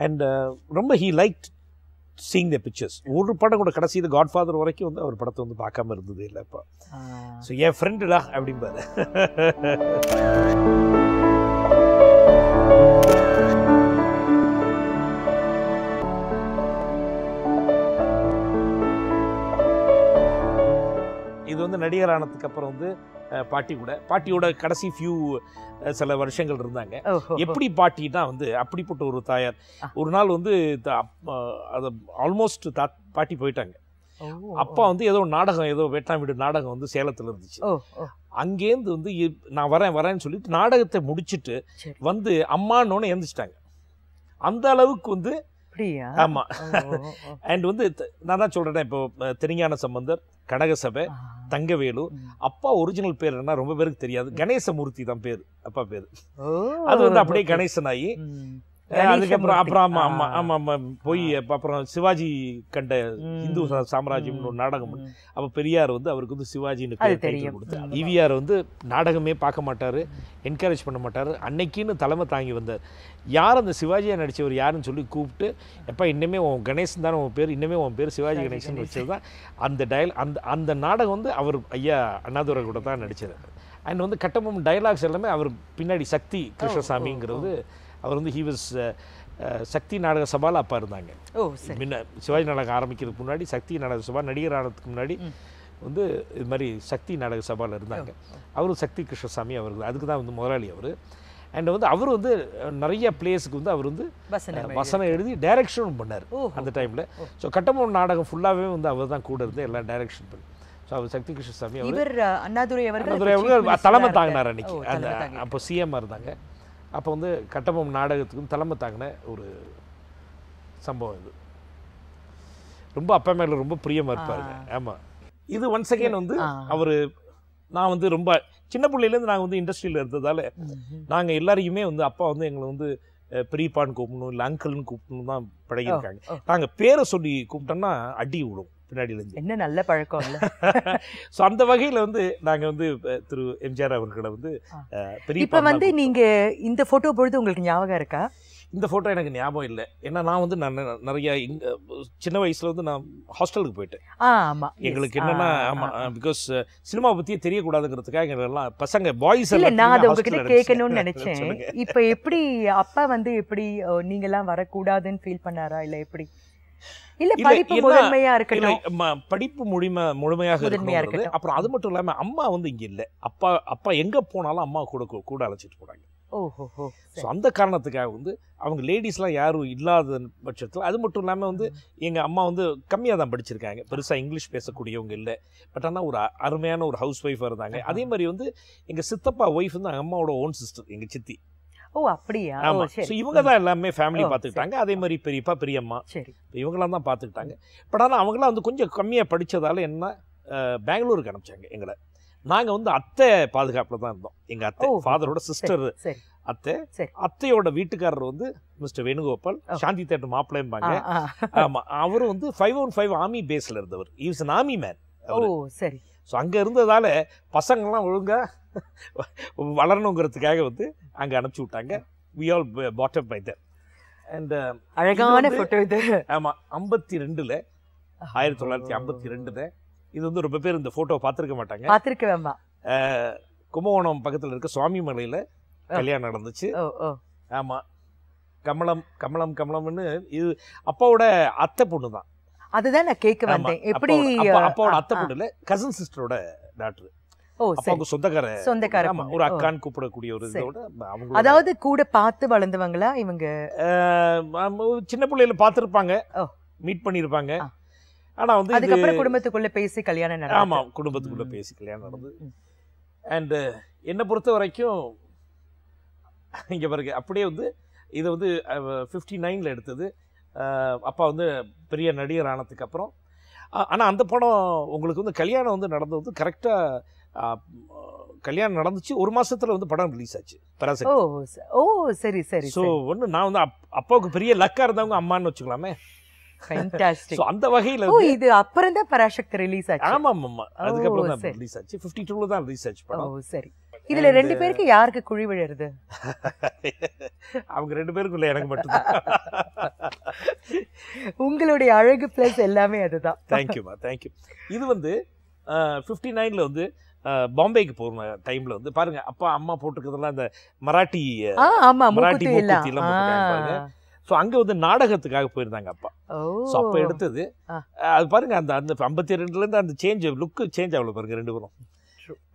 [SPEAKER 2] அண்ட் ரொம்ப he like seeing the pictures ஒரு படம் கூட கடைசி இது காட்ஃபாதர் வரைக்கும் வந்து அவர் படத்தை வந்து பார்க்காம இருந்தது இல்லை இப்போ ஸோ என் ஃப்ரெண்டுடா அப்படிம்பாரு இது வந்து நடிகர் அப்புறம் வந்து பாட்டி கூட பாட்டியோட கடைசி ஃபியூ சில வருஷங்கள் இருந்தாங்க எப்படி பாட்டினா வந்து அப்படிப்பட்ட ஒரு தாயார் ஒரு நாள் வந்து அது ஆல்மோஸ்ட் தா பாட்டி போயிட்டாங்க அப்பா வந்து ஏதோ நாடகம் ஏதோ வேட்டாம் வீடு நாடகம் வந்து சேலத்தில் இருந்துச்சு அங்கேருந்து வந்து நான் வரேன் வரேன்னு சொல்லிட்டு நாடகத்தை முடிச்சுட்டு வந்து அம்மானோன்னு எழுந்துச்சிட்டாங்க அந்த அளவுக்கு வந்து
[SPEAKER 1] அப்படியா ஆமாம்
[SPEAKER 2] அண்ட் வந்து நான் தான் சொல்கிறேன் இப்போ தெரிஞ்சான சம்பந்தர் கடகசபை தங்கவேலு அப்பா ஒரிஜினல் பேர் என்ன ரொம்ப பேருக்கு தெரியாது கணேசமூர்த்தி தான் பேர் அப்பா பேர்
[SPEAKER 1] அது வந்து அப்படியே கணேசனாயி அதுக்கப்புறம் அப்புறம் ஆமா
[SPEAKER 2] ஆமா ஆமா போய் அப்புறம் சிவாஜி கண்ட இந்து சாம்ராஜ்யம் ஒரு நாடகம் அப்ப பெரியார் வந்து அவருக்கு வந்து சிவாஜின்னு கொடுத்தாரு இவிஆர் வந்து நாடகமே பார்க்க மாட்டாரு என்கரேஜ் பண்ண மாட்டாரு அன்னைக்குன்னு தலைமை தாங்கி வந்தார் யார் அந்த சிவாஜியை நடித்தவர் யாருன்னு சொல்லி கூப்பிட்டு எப்போ இன்னுமே உன் கணேசன் தானே உன் பேர் இன்னுமே உன் பேர் சிவாஜி கணேசன் வச்சது அந்த டயல் அந்த அந்த நாடகம் வந்து அவர் ஐயா அண்ணாதுரை கூட தான் நடிச்சார் அண்ட் வந்து கட்டமும் டைலாக்ஸ் எல்லாமே அவர் பின்னாடி சக்தி கிருஷ்ணசாமிங்கிறது அவர் வந்து he was uh, uh, Sakthi நாடக சபாவில் அப்பா இருந்தாங்க ஓ முன்ன சிவாஜி நாடகம் ஆரம்பிக்கிறதுக்கு முன்னாடி சக்தி நாடக சபா நடிகர் ஆனதுக்கு முன்னாடி வந்து இது மாதிரி சக்தி நாடக சபாவில் இருந்தாங்க அவரும் சக்தி கிருஷ்ணசாமி அவர் அதுக்கு தான் வந்து முதலாளி அவர் அண்ட் வந்து அவர் வந்து நிறைய பிளேஸுக்கு வந்து அவர் வந்து வசனம் எழுதி டைரக்ஷனும் பண்ணார் அந்த டைமில் ஸோ கட்டமோ நாடகம் ஃபுல்லாகவே வந்து அவர் தான் கூட இருந்து எல்லாம் டைரக்ஷன் பண்ணி ஸோ அவர் சக்தி கிருஷ்ணசாமி அவர்
[SPEAKER 1] அண்ணாதுரை அவர்கள் தலைமை தாங்கினார் அன்னைக்கு அந்த
[SPEAKER 2] அப்போ சிஎம்மாக இருந்தாங்க அப்போ வந்து கட்டபொம் நாடகத்துக்கும் தலைமை தாங்கின ஒரு சம்பவம் இது ரொம்ப அப்பா மேலே ரொம்ப பிரியமாக இருப்பாருங்க ஆமாம் இது ஒன்ஸ் அகேன் வந்து அவர் நான் வந்து ரொம்ப சின்ன பிள்ளையிலேருந்து நாங்கள் வந்து இண்டஸ்ட்ரியில் இருந்ததால் நாங்கள் எல்லாரையுமே வந்து அப்பா வந்து எங்களை வந்து பெரியப்பான்னு கூப்பிடணும் இல்லை அங்கிள்னு கூப்பிடணும் தான் பழகிருக்காங்க நாங்கள் பேரை சொல்லி கூப்பிட்டோம்னா அடி விடும் பின்னாடியிலேருந்து
[SPEAKER 1] என்ன நல்ல பழக்கம் இல்லை
[SPEAKER 2] ஸோ (laughs) அந்த வகையில் வந்து நாங்கள் வந்து திரு எம்ஜிஆர் அவர்களை வந்து பெரிய இப்போ வந்து
[SPEAKER 1] நீங்கள் இந்த ஃபோட்டோ பொழுது உங்களுக்கு ஞாபகம் இருக்கா
[SPEAKER 2] இந்த ஃபோட்டோ எனக்கு ஞாபகம் இல்லை ஏன்னா நான் வந்து நான் நிறைய சின்ன வயசுல வந்து நான் ஹாஸ்டலுக்கு போயிட்டேன்
[SPEAKER 1] ஆமாம் எங்களுக்கு என்னன்னா
[SPEAKER 2] ஆமாம் பிகாஸ் சினிமா பற்றியே தெரியக்கூடாதுங்கிறதுக்காக எங்களெல்லாம் பசங்க பாய்ஸ் இல்லை நான் அதை உங்ககிட்ட கேட்கணும்னு (laughs) நினச்சேன்
[SPEAKER 1] இப்போ எப்படி அப்பா வந்து எப்படி நீங்கள்லாம் வரக்கூடாதுன்னு ஃபீல் பண்ணாரா இல்லை எப்படி இல்ல படிப்பு முதன்மையா இருக்கட்டும்
[SPEAKER 2] படிப்பு முழுமை முழுமையாக இருக்கட்டும் அப்புறம் அது மட்டும் இல்லாம அம்மா வந்து இங்க இல்ல அப்பா அப்பா எங்க போனாலும் அம்மா கூட கூட அழைச்சிட்டு போறாங்க
[SPEAKER 1] ஓஹோ ஸோ
[SPEAKER 2] அந்த காரணத்துக்காக வந்து அவங்க லேடிஸ்லாம் யாரும் இல்லாத பட்சத்தில் அது மட்டும் இல்லாமல் வந்து எங்கள் அம்மா வந்து கம்மியாக தான் படிச்சிருக்காங்க பெருசாக இங்கிலீஷ் பேசக்கூடியவங்க இல்லை பட் ஆனால் ஒரு அருமையான ஒரு ஹவுஸ் ஒய்ஃபாக இருந்தாங்க அதே மாதிரி வந்து எங்கள் சித்தப்பா ஒய்ஃப் வந்து அம்மாவோட ஓன் சிஸ்டர் எங்கள் சித்தி
[SPEAKER 1] ஓ அப்படியா ஆமா ஸோ இவங்க தான் எல்லாமே
[SPEAKER 2] ஃபேமிலி பார்த்துக்கிட்டாங்க அதே மாதிரி பெரியப்பா பெரியம்மா சரி இவங்களாம் தான் பார்த்துக்கிட்டாங்க பட் ஆனால் அவங்களாம் வந்து கொஞ்சம் கம்மியாக படித்ததால் என்ன பெங்களூருக்கு அனுப்பிச்சாங்க எங்களை நாங்கள் வந்து அத்தை பாதுகாப்பில் தான் இருந்தோம் எங்கள் அத்தை ஃபாதரோட சிஸ்டர் அத்தை அத்தையோட வீட்டுக்காரர் வந்து மிஸ்டர் வேணுகோபால் சாந்தி தேட்டர் மாப்பிள்ளைம்பாங்க ஆமாம் அவர் வந்து ஃபைவ் ஒன் ஃபைவ் ஆர்மி பேஸில் இருந்தவர் இஸ் அன் ஆர்மி மேன் ஓ சரி ஸோ அங்கே இருந்ததால் பசங்கள்லாம் ஒழுங்காக (laughs) வளரணுங்கிறதுக்காக வந்து அங்கே அனுப்பிச்சி விட்டாங்க we all bottom by there and அழகான ஃபோட்டோ இது ஆமாம் ஐம்பத்தி ரெண்டில் ஆயிரத்தி தொள்ளாயிரத்தி ஐம்பத்தி ரெண்டில் இது வந்து ரொம்ப பேர் இந்த ஃபோட்டோவை பார்த்துருக்க மாட்டாங்க
[SPEAKER 1] பார்த்துருக்க வேண்டாம்
[SPEAKER 2] கும்பகோணம் பக்கத்தில் இருக்க சுவாமி மலையில் கல்யாணம் நடந்துச்சு ஆமாம் கமலம் கமலம் கமலம்னு இது அப்பாவோட அத்தை பொண்ணு தான்
[SPEAKER 1] அதுதான் நான் கேட்க வந்தேன் எப்படி அப்பாவோட அத்தை பொண்ணு இல்லை
[SPEAKER 2] கசன் சிஸ்டரோட டாக்டர் அவங்க சொந்தக்கார சொந்தக்கார ஒரு அக்கான் கூப்பிடக்கூடிய ஒரு இதோட
[SPEAKER 1] அதாவது கூட பார்த்து வளர்ந்தவங்களா இவங்க சின்ன பிள்ளையில
[SPEAKER 2] பார்த்துருப்பாங்க மீட் பண்ணியிருப்பாங்க ஆனா வந்து அதுக்கப்புறம் குடும்பத்துக்குள்ள பேசி கல்யாணம் நடந்தது ஆமா குடும்பத்துக்குள்ள பேசி கல்யாணம் நடந்தது அண்ட் என்ன பொறுத்த வரைக்கும் இங்கே பாருங்க அப்படியே வந்து இதை வந்து ஃபிஃப்டி நைன்ல எடுத்தது அப்பா வந்து பெரிய நடிகர் ஆனதுக்கு அப்புறம் ஆனால் அந்த படம் உங்களுக்கு வந்து கல்யாணம் வந்து நடந்தது வந்து கரெக்டாக கல்யாணம் நடந்துச்சு ஒரு மாசத்துல வந்து படம் ரிலீஸ் ஆச்சு பராசக்தி
[SPEAKER 1] ஓ சரி சரி சோ
[SPEAKER 2] ஒன்று நான் வந்து அப்பாவுக்கு பெரிய லக்கா இருந்தவங்க அம்மான்னு வச்சுக்கலாமே அந்த வகையில ஓ இது
[SPEAKER 1] அப்புறம் தான் பராசக்தி ரிலீஸ் ஆச்சு ஆமா ஆமா அதுக்கப்புறம் தான்
[SPEAKER 2] ரிலீஸ் ஆச்சு 52ல தான் ரிலீஸ் ஆச்சு படம் சரி இதுல ரெண்டு பேருக்கு
[SPEAKER 1] யாருக்கு குழி விழுறது
[SPEAKER 2] (laughs) அவங்க ரெண்டு பேருக்கும் பேருக்குள்ள எனக்கு மட்டும் (laughs)
[SPEAKER 1] உங்களுடைய அழகு பிளஸ் எல்லாமே அதுதான் தேங்க்யூமா
[SPEAKER 2] தேங்க்யூ இது வந்து ஃபிஃப்டி நைன்ல வந்து பாம்பேக்கு போன டைம்ல வந்து பாருங்க அப்பா அம்மா போட்டுக்கிறதெல்லாம் இந்த மராட்டி மராட்டி எல்லாம் ஸோ அங்கே வந்து நாடகத்துக்காக போயிருந்தாங்க அப்பா
[SPEAKER 1] ஸோ அப்போ எடுத்தது
[SPEAKER 2] அது பாருங்க அந்த அந்த ஐம்பத்தி ரெண்டுலேருந்து அந்த சேஞ்ச் லுக்கு சேஞ்ச் ஆகல பாருங்க ரெண்டு பேரும்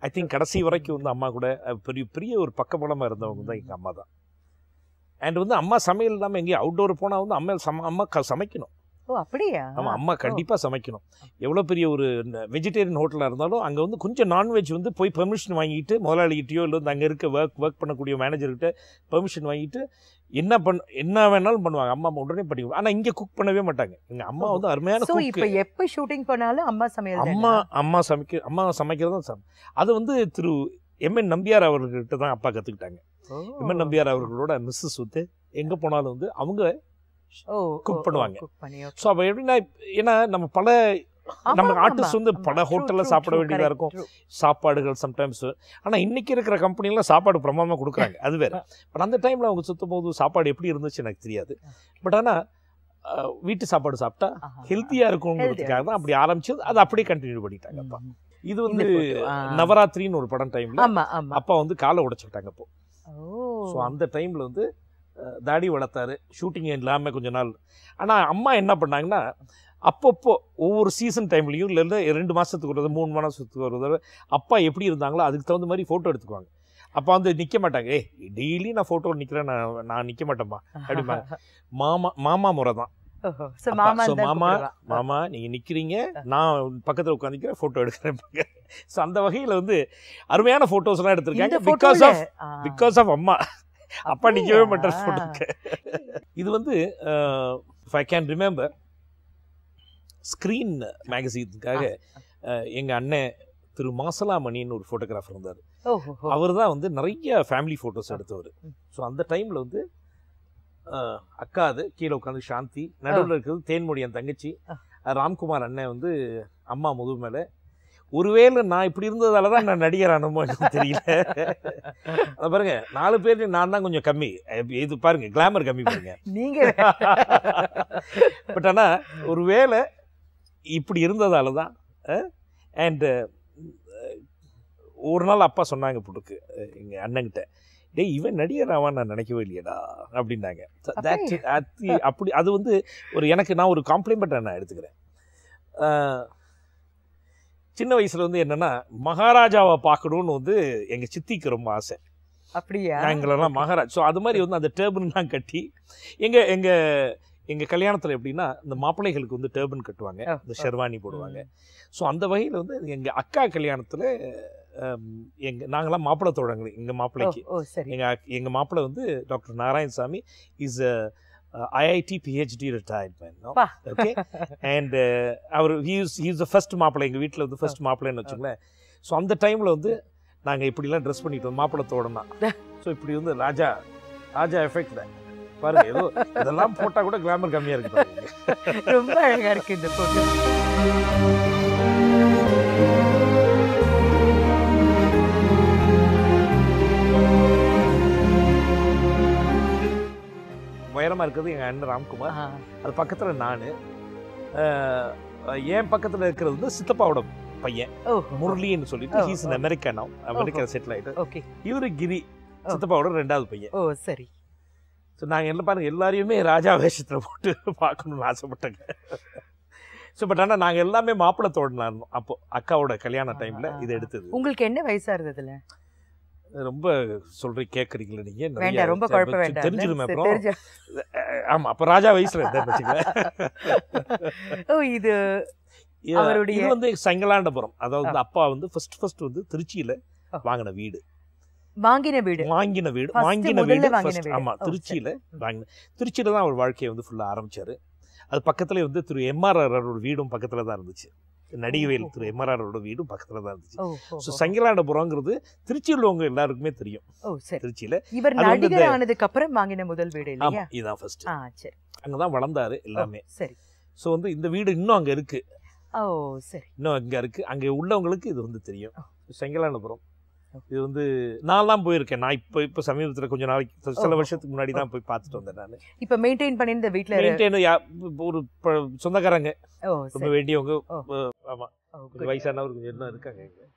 [SPEAKER 2] ஐ திங்க் கடைசி வரைக்கும் வந்து அம்மா கூட பெரிய பெரிய ஒரு பக்கபலமாக இருந்தவங்க தான் எங்கள் அம்மா தான் அண்ட் வந்து அம்மா சமையல் இல்லாமல் எங்கேயும் அவுட்டோர் போனால் வந்து அம்மா சம அம்மா சமைக்கணும்
[SPEAKER 1] ஓ அப்படியா ஆமாம் அம்மா கண்டிப்பாக
[SPEAKER 2] சமைக்கணும் எவ்வளோ பெரிய ஒரு வெஜிடேரியன் ஹோட்டலாக இருந்தாலும் அங்கே வந்து கொஞ்சம் நான்வெஜ் வந்து போய் பெர்மிஷன் வாங்கிட்டு முதலாளிகிட்டயோ இல்லை வந்து அங்கே இருக்க ஒர்க் ஒர்க் பண்ணக்கூடிய மேனேஜர்கிட்ட பெர்மிஷன் வாங்கிட்டு என்ன பண்ண என்ன வேணாலும் பண்ணுவாங்க அம்மா உடனே பண்ணிக்குவாங்க ஆனால் இங்கே குக் பண்ணவே மாட்டாங்க எங்கள் அம்மா வந்து அருமையான ஸோ இப்போ
[SPEAKER 1] எப்போ ஷூட்டிங் பண்ணாலும் அம்மா சமையல் அம்மா
[SPEAKER 2] அம்மா சமைக்க அம்மா சமைக்கிறது தான் அது வந்து திரு எம்என் நம்பியார் அவர்கிட்ட தான் அப்பா கற்றுக்கிட்டாங்க எம்என் நம்பியார் அவர்களோட மிஸ்ஸஸ் வந்து எங்கே போனாலும் வந்து அவங்க குக் பண்ணுவாங்க ஸோ அப்போ எப்படின்னா ஏன்னா நம்ம பல நம்ம ஆர்டிஸ்ட் வந்து பல ஹோட்டலில் சாப்பிட வேண்டியதாக இருக்கும் சாப்பாடுகள் சம்டைம்ஸ் ஆனால் இன்னைக்கு இருக்கிற கம்பெனிலாம் சாப்பாடு பிரமாதமாக கொடுக்குறாங்க அது வேறு பட் அந்த டைமில் அவங்க சுற்றும் போது சாப்பாடு எப்படி இருந்துச்சு எனக்கு தெரியாது பட் ஆனால் வீட்டு சாப்பாடு சாப்பிட்டா ஹெல்த்தியாக இருக்குங்கிறதுக்காக தான் அப்படி ஆரம்பிச்சது அது அப்படியே கண்டினியூ பண்ணிட்டாங்க அப்பா இது வந்து நவராத்திரின்னு ஒரு படம் டைம்ல அப்பா வந்து காலை உடைச்சுக்கிட்டாங்க அப்போ ஸோ அந்த டைம்ல வந்து தாடி வளர்த்தாரு ஷூட்டிங் இல்லாமல் கொஞ்ச நாள் ஆனால் அம்மா என்ன பண்ணாங்கன்னா அப்பப்போ ஒவ்வொரு சீசன் டைம்லேயும் இல்லை ரெண்டு மாதத்துக்கு ஒரு மூணு மாதத்துக்கு வருது அப்பா எப்படி இருந்தாங்களோ அதுக்கு தகுந்த மாதிரி ஃபோட்டோ எடுத்துக்குவாங்க அப்போ வந்து நிற்க மாட்டாங்க ஏ டெய்லி நான் ஃபோட்டோ நிற்கிறேன் நான் நான் நிற்க மாட்டேம்மா அப்படிமா மாமா மாமா முறை தான் மாமா மாமா நீங்க நிக்கிறீங்க நான் பக்கத்துல உட்காந்துக்கிறேன் ஃபோட்டோ எடுக்கிறேன் ஸோ அந்த வகையில வந்து அருமையான போட்டோஸ் எல்லாம் எடுத்திருக்காங்க பிகாஸ் ஆஃப் பிகாஸ் ஆஃப் அம்மா அப்பா நிற்கவே மாட்டார் ஃபோட்டோக்கு இது வந்து ஐ கேன் ரிமெம்பர் ஸ்க்ரீன் மேகசீனுக்காக எங்கள் அண்ணன் திரு மாசலாமணின்னு ஒரு ஃபோட்டோகிராஃபர் இருந்தார் அவர் தான் வந்து நிறைய ஃபேமிலி ஃபோட்டோஸ் எடுத்தவர் ஸோ அந்த டைமில் வந்து அக்கா அது கீழே உட்காந்து சாந்தி நடுவில் இருக்கிறது தேன்மொழி என் தங்கச்சி ராம்குமார் அண்ணன் வந்து அம்மா முதுகு மேலே ஒருவேளை நான் இப்படி இருந்ததால தான் நான் நடிகர் ஆனோமோ தெரியல பாருங்க நாலு பேர் நான் தான் கொஞ்சம் கம்மி இது பாருங்க கிளாமர் கம்மி பாருங்க நீங்க பட் ஆனால் ஒருவேளை இப்படி இருந்ததால தான் அண்டு ஒரு நாள் அப்பா சொன்னாங்க புட்டுக்கு எங்கள் அண்ணங்கிட்ட டேய் இவன் நடிகர் ஆவான் நான் நினைக்கவே இல்லையடா அப்படின்னாங்க அப்படி அது வந்து ஒரு எனக்கு நான் ஒரு காம்ப்ளிமெண்ட் நான் எடுத்துக்கிறேன் சின்ன வயசுல வந்து என்னன்னா மகாராஜாவை பார்க்கணும்னு வந்து எங்க சித்திக்கு ரொம்ப ஆசை அப்படியா எங்களெல்லாம் மகாராஜ் ஸோ அது மாதிரி வந்து அந்த தான் கட்டி எங்க எங்க எங்க கல்யாணத்துல எப்படின்னா இந்த மாப்பிள்ளைகளுக்கு வந்து டேர்பன் கட்டுவாங்க இந்த ஷெர்வானி போடுவாங்க ஸோ அந்த வகையில் வந்து எங்க அக்கா கல்யாணத்துல எங்க நாங்களாம் மாப்பிள்ளை தோழங்கள் எங்க மாப்பிள்ளைக்கு எங்க எங்க மாப்பிள்ளை வந்து doctor Narayanasamy is IIT uh, PhD PhD retirement. No? okay. அவர் ஹீஸ் ஹீஸ் த ஃபர்ஸ்ட் மாப்பிள்ளை எங்கள் வீட்டில் வந்து ஃபர்ஸ்ட் மாப்பிள்ளைன்னு வச்சுங்களேன் ஸோ அந்த டைமில் வந்து நாங்கள் இப்படிலாம் ட்ரெஸ் பண்ணிட்டு வந்தோம் மாப்பிள்ளை தோடனா ஸோ இப்படி வந்து ராஜா ராஜா எஃபெக்ட் தான் பாருங்க ஏதோ இதெல்லாம் போட்டால் கூட கிளாமர் கம்மியாக இருக்கு
[SPEAKER 1] (laughs) ரொம்ப அழகாக இருக்குது இந்த போட்டோ
[SPEAKER 2] உயரமாக இருக்கிறது எங்கள் அண்ணன் ராம்குமார் அது பக்கத்தில் நான் என் பக்கத்தில் இருக்கிறது வந்து சித்தப்பாவோட பையன் முரளின்னு சொல்லிட்டு he's in America now America settle ஆகிட்டு ஓகே இவர் கிரி சித்தப்பாவோட ரெண்டாவது பையன் ஓ சரி ஸோ நாங்கள் என்ன பாருங்கள் எல்லாரையுமே ராஜா வேஷத்தில் போட்டு பார்க்கணும்னு ஆசைப்பட்டேங்க ஸோ பட் ஆனால் நாங்கள் எல்லாமே மாப்பிள்ளை தோடனா இருந்தோம் அப்போ அக்காவோட கல்யாண டைமில் இது எடுத்தது
[SPEAKER 1] உங்களுக்கு என்ன வயசாக இருந்ததுல
[SPEAKER 2] ரொம்ப சொல்றி கேட்குறீங்களா நீங்க நிறைய ரொம்ப குழப்ப வேண்டாம் அப்புறம் ஆமா அப்ப ராஜா வயசில்
[SPEAKER 1] ஓ இது அவருடைய இது வந்து
[SPEAKER 2] சங்கலாண்டபுரம் அதாவது அப்பா வந்து ஃபர்ஸ்ட் ஃபர்ஸ்ட் வந்து திருச்சியில வாங்கின வீடு வாங்கின வீடு வாங்கின வீடு வாங்கின வீடு ஆமா திருச்சியில வாங்கின திருச்சியில தான் அவர் வாழ்க்கையை வந்து ஃபுல்லா ஆரம்பிச்சாரு அது பக்கத்துலயே வந்து திரு எம்ஆர் அவரோட வீடும் பக்கத்துல தான் இருந்துச்சு நடிகவேல் திரு எம்ஆர்ஆரோட வீடும் பக்கத்தில் தான் இருந்துச்சு ஸோ சங்கிலாண்டபுரங்கிறது திருச்சியில் உள்ளவங்க எல்லாருக்குமே தெரியும் திருச்சியில் இவர் நடிகர் ஆனதுக்கு
[SPEAKER 1] அப்புறம் வாங்கின முதல் வீடு இல்லையா இதுதான் ஃபர்ஸ்ட் சரி
[SPEAKER 2] அங்கே தான் வளர்ந்தாரு எல்லாமே சரி ஸோ வந்து இந்த வீடு இன்னும் அங்கே இருக்கு
[SPEAKER 1] ஓ சரி
[SPEAKER 2] இன்னும் அங்கே இருக்கு அங்கே உள்ளவங்களுக்கு இது வந்து தெரியும் செங்கலாண்டபுரம் இது வந்து நான் தான் போயிருக்கேன் நான் இப்போ இப்போ சமீபத்தில் கொஞ்சம் நாளைக்கு சில வருஷத்துக்கு முன்னாடி தான் போய் பார்த்துட்டு வந்தேன் நான்
[SPEAKER 1] இப்போ மெயின்டைன் இந்த வீட்டில் மெயின்டைன்
[SPEAKER 2] ஒரு சொந்தக்காரங்க ரொம்ப வேண்டியவங்க ஆமாம் வயசானவர் கொஞ்சம் இருக்காங்க
[SPEAKER 1] இங்கே